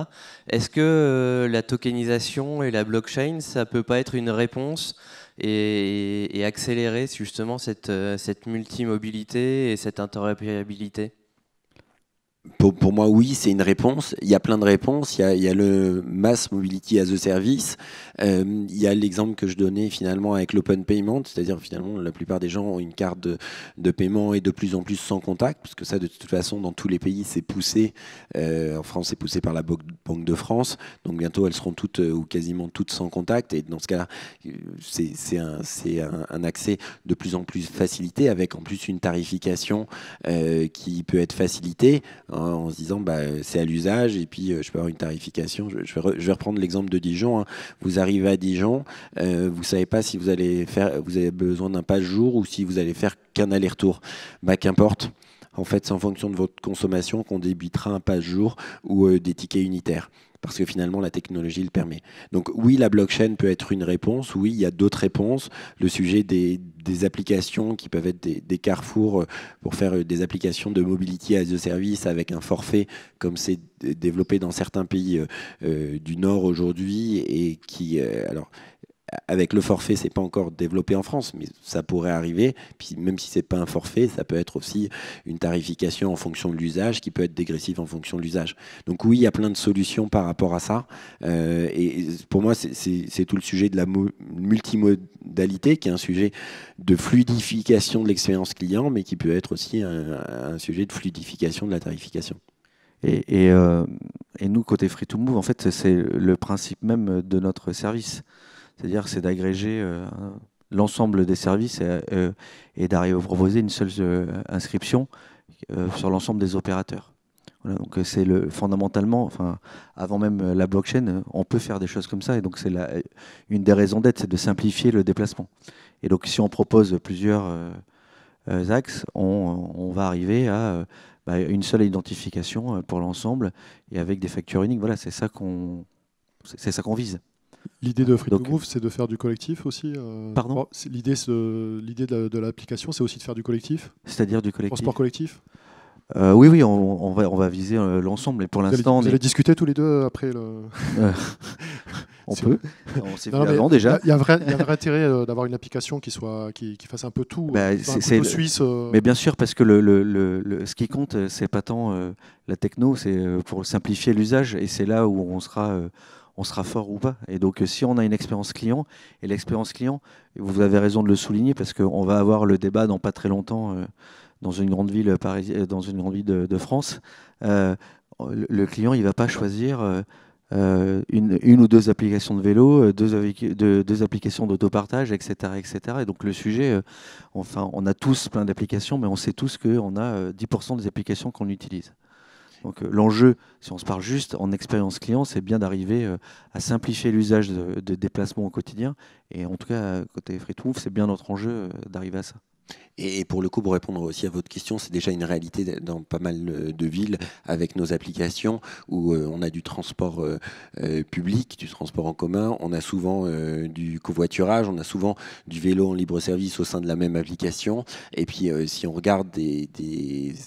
[SPEAKER 4] Est-ce que la tokenisation et la blockchain, ça peut pas être une réponse et, accélérer justement cette, cette multimobilité et cette interopérabilité
[SPEAKER 3] pour, pour, moi, oui, c'est une réponse. Il y a plein de réponses. Il y a, il y a le Mass Mobility as a Service. Euh, il y a l'exemple que je donnais finalement avec l'Open Payment, c'est-à-dire finalement la plupart des gens ont une carte de, de, paiement et de plus en plus sans contact, parce que ça, de toute façon, dans tous les pays, c'est poussé. Euh, en France, c'est poussé par la Banque de France. Donc bientôt, elles seront toutes euh, ou quasiment toutes sans contact. Et dans ce cas-là, c'est un, un, accès de plus en plus facilité, avec en plus une tarification qui peut être facilitée. Hein, en se disant bah, c'est à l'usage et puis euh, je peux avoir une tarification. Je, vais, reprendre l'exemple de Dijon. Hein. Vous arrivez à Dijon, vous euh, vous savez pas si vous allez faire, vous avez besoin d'un passe jour ou si vous allez faire qu'un aller-retour. Bah, qu'importe. En fait, c'est en fonction de votre consommation qu'on débitera un passe jour ou euh, des tickets unitaires parce que finalement la technologie le permet. Donc oui, la blockchain peut être une réponse, oui, il y a d'autres réponses. Le sujet des, applications qui peuvent être des, carrefours euh, pour faire euh, des applications de mobility as a service avec un forfait comme c'est développé dans certains pays euh, du Nord aujourd'hui et qui avec le forfait, ce c'est pas encore développé en France, mais ça pourrait arriver. Puis même si ce c'est pas un forfait, ça peut être aussi une tarification en fonction de l'usage, qui peut être dégressive en fonction de l'usage. Donc oui, il y a plein de solutions par rapport à ça. Euh, et pour moi, c'est tout le sujet de la multimodalité, qui est un sujet de fluidification de l'expérience client, mais qui peut être aussi un, sujet de fluidification de la tarification. Et, euh, et nous, côté Free to Move, en fait, c'est le principe même de notre
[SPEAKER 4] service. C'est-à-dire c'est d'agréger euh, l'ensemble des services et, euh, d'arriver à proposer une seule euh, inscription sur l'ensemble des opérateurs. donc c'est le fondamentalement, enfin, avant même la blockchain, on peut faire des choses comme ça. Et donc c'est une des raisons d'être, c'est de simplifier le déplacement. Et donc si on propose plusieurs axes, on, va arriver à bah, une seule identification pour l'ensemble et avec des factures uniques. Voilà, c'est ça qu'on, c'est ça qu'on vise.
[SPEAKER 1] L'idée de Free Move, c'est de faire du collectif aussi. Euh, pardon. l'idée, de, l'application, c'est aussi de faire du collectif.
[SPEAKER 4] C'est-à-dire du collectif. Transport collectif. Euh, oui, oui, on, va, on va viser euh, l'ensemble. Vous pour l'instant, discuter
[SPEAKER 1] tous les deux après le. on peut. avant déjà. Il y, a un vrai, intérêt d'avoir une application qui soit, qui, fasse un peu tout. Bah, suisse. Mais
[SPEAKER 4] bien sûr, parce que le, ce qui compte, c'est pas tant la techno, c'est pour simplifier l'usage, et c'est là où on sera on sera fort ou pas. Et donc, euh, si on a une expérience client, et l'expérience client, vous avez raison de le souligner, parce qu'on va avoir le débat dans pas très longtemps euh, dans une grande ville, euh, Paris, dans une grande ville de, France. le client, il ne va pas choisir une, ou deux applications de vélo, deux, deux applications d'autopartage, etc., etc. Et donc le sujet, enfin, on a tous plein d'applications, mais on sait tous qu'on a 10% des applications qu'on utilise. Donc euh, l'enjeu, si on se parle juste en expérience client, c'est bien d'arriver euh, à simplifier l'usage des de déplacements au quotidien. Et en tout cas, euh, côté Free c'est bien notre enjeu d'arriver à ça.
[SPEAKER 3] Et, pour le coup, pour répondre aussi à votre question, c'est déjà une réalité dans pas mal euh, de villes avec nos applications où euh, on a du transport euh, public, du transport en commun, on a souvent du covoiturage, on a souvent du vélo en libre service au sein de la même application. Et puis si on regarde des,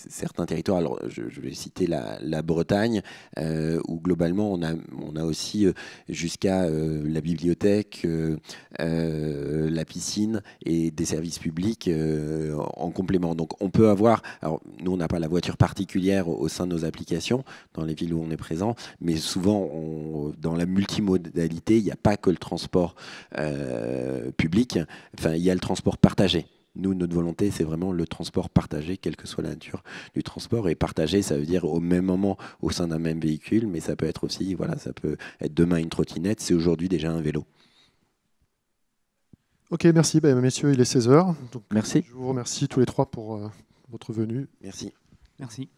[SPEAKER 3] certains territoires, alors je, vais citer la, Bretagne, où globalement on a, aussi jusqu'à la bibliothèque, la piscine et des services publics. Euh, en complément. Donc on peut avoir, nous on n'a pas la voiture particulière au, sein de nos applications dans les villes où on est présent, mais souvent dans la multimodalité, il n'y a pas que le transport euh, public, enfin il y a le transport partagé. Nous, notre volonté, c'est vraiment le transport partagé, quelle que soit la nature du transport. Et partagé, ça veut dire au même moment au sein d'un même véhicule, mais ça peut être aussi, voilà, ça peut être demain une trottinette, c'est aujourd'hui déjà un vélo.
[SPEAKER 1] Ok, merci. Ben, messieurs, il est 16h. Merci. Je vous remercie tous les trois pour euh, votre venue. Merci. Merci.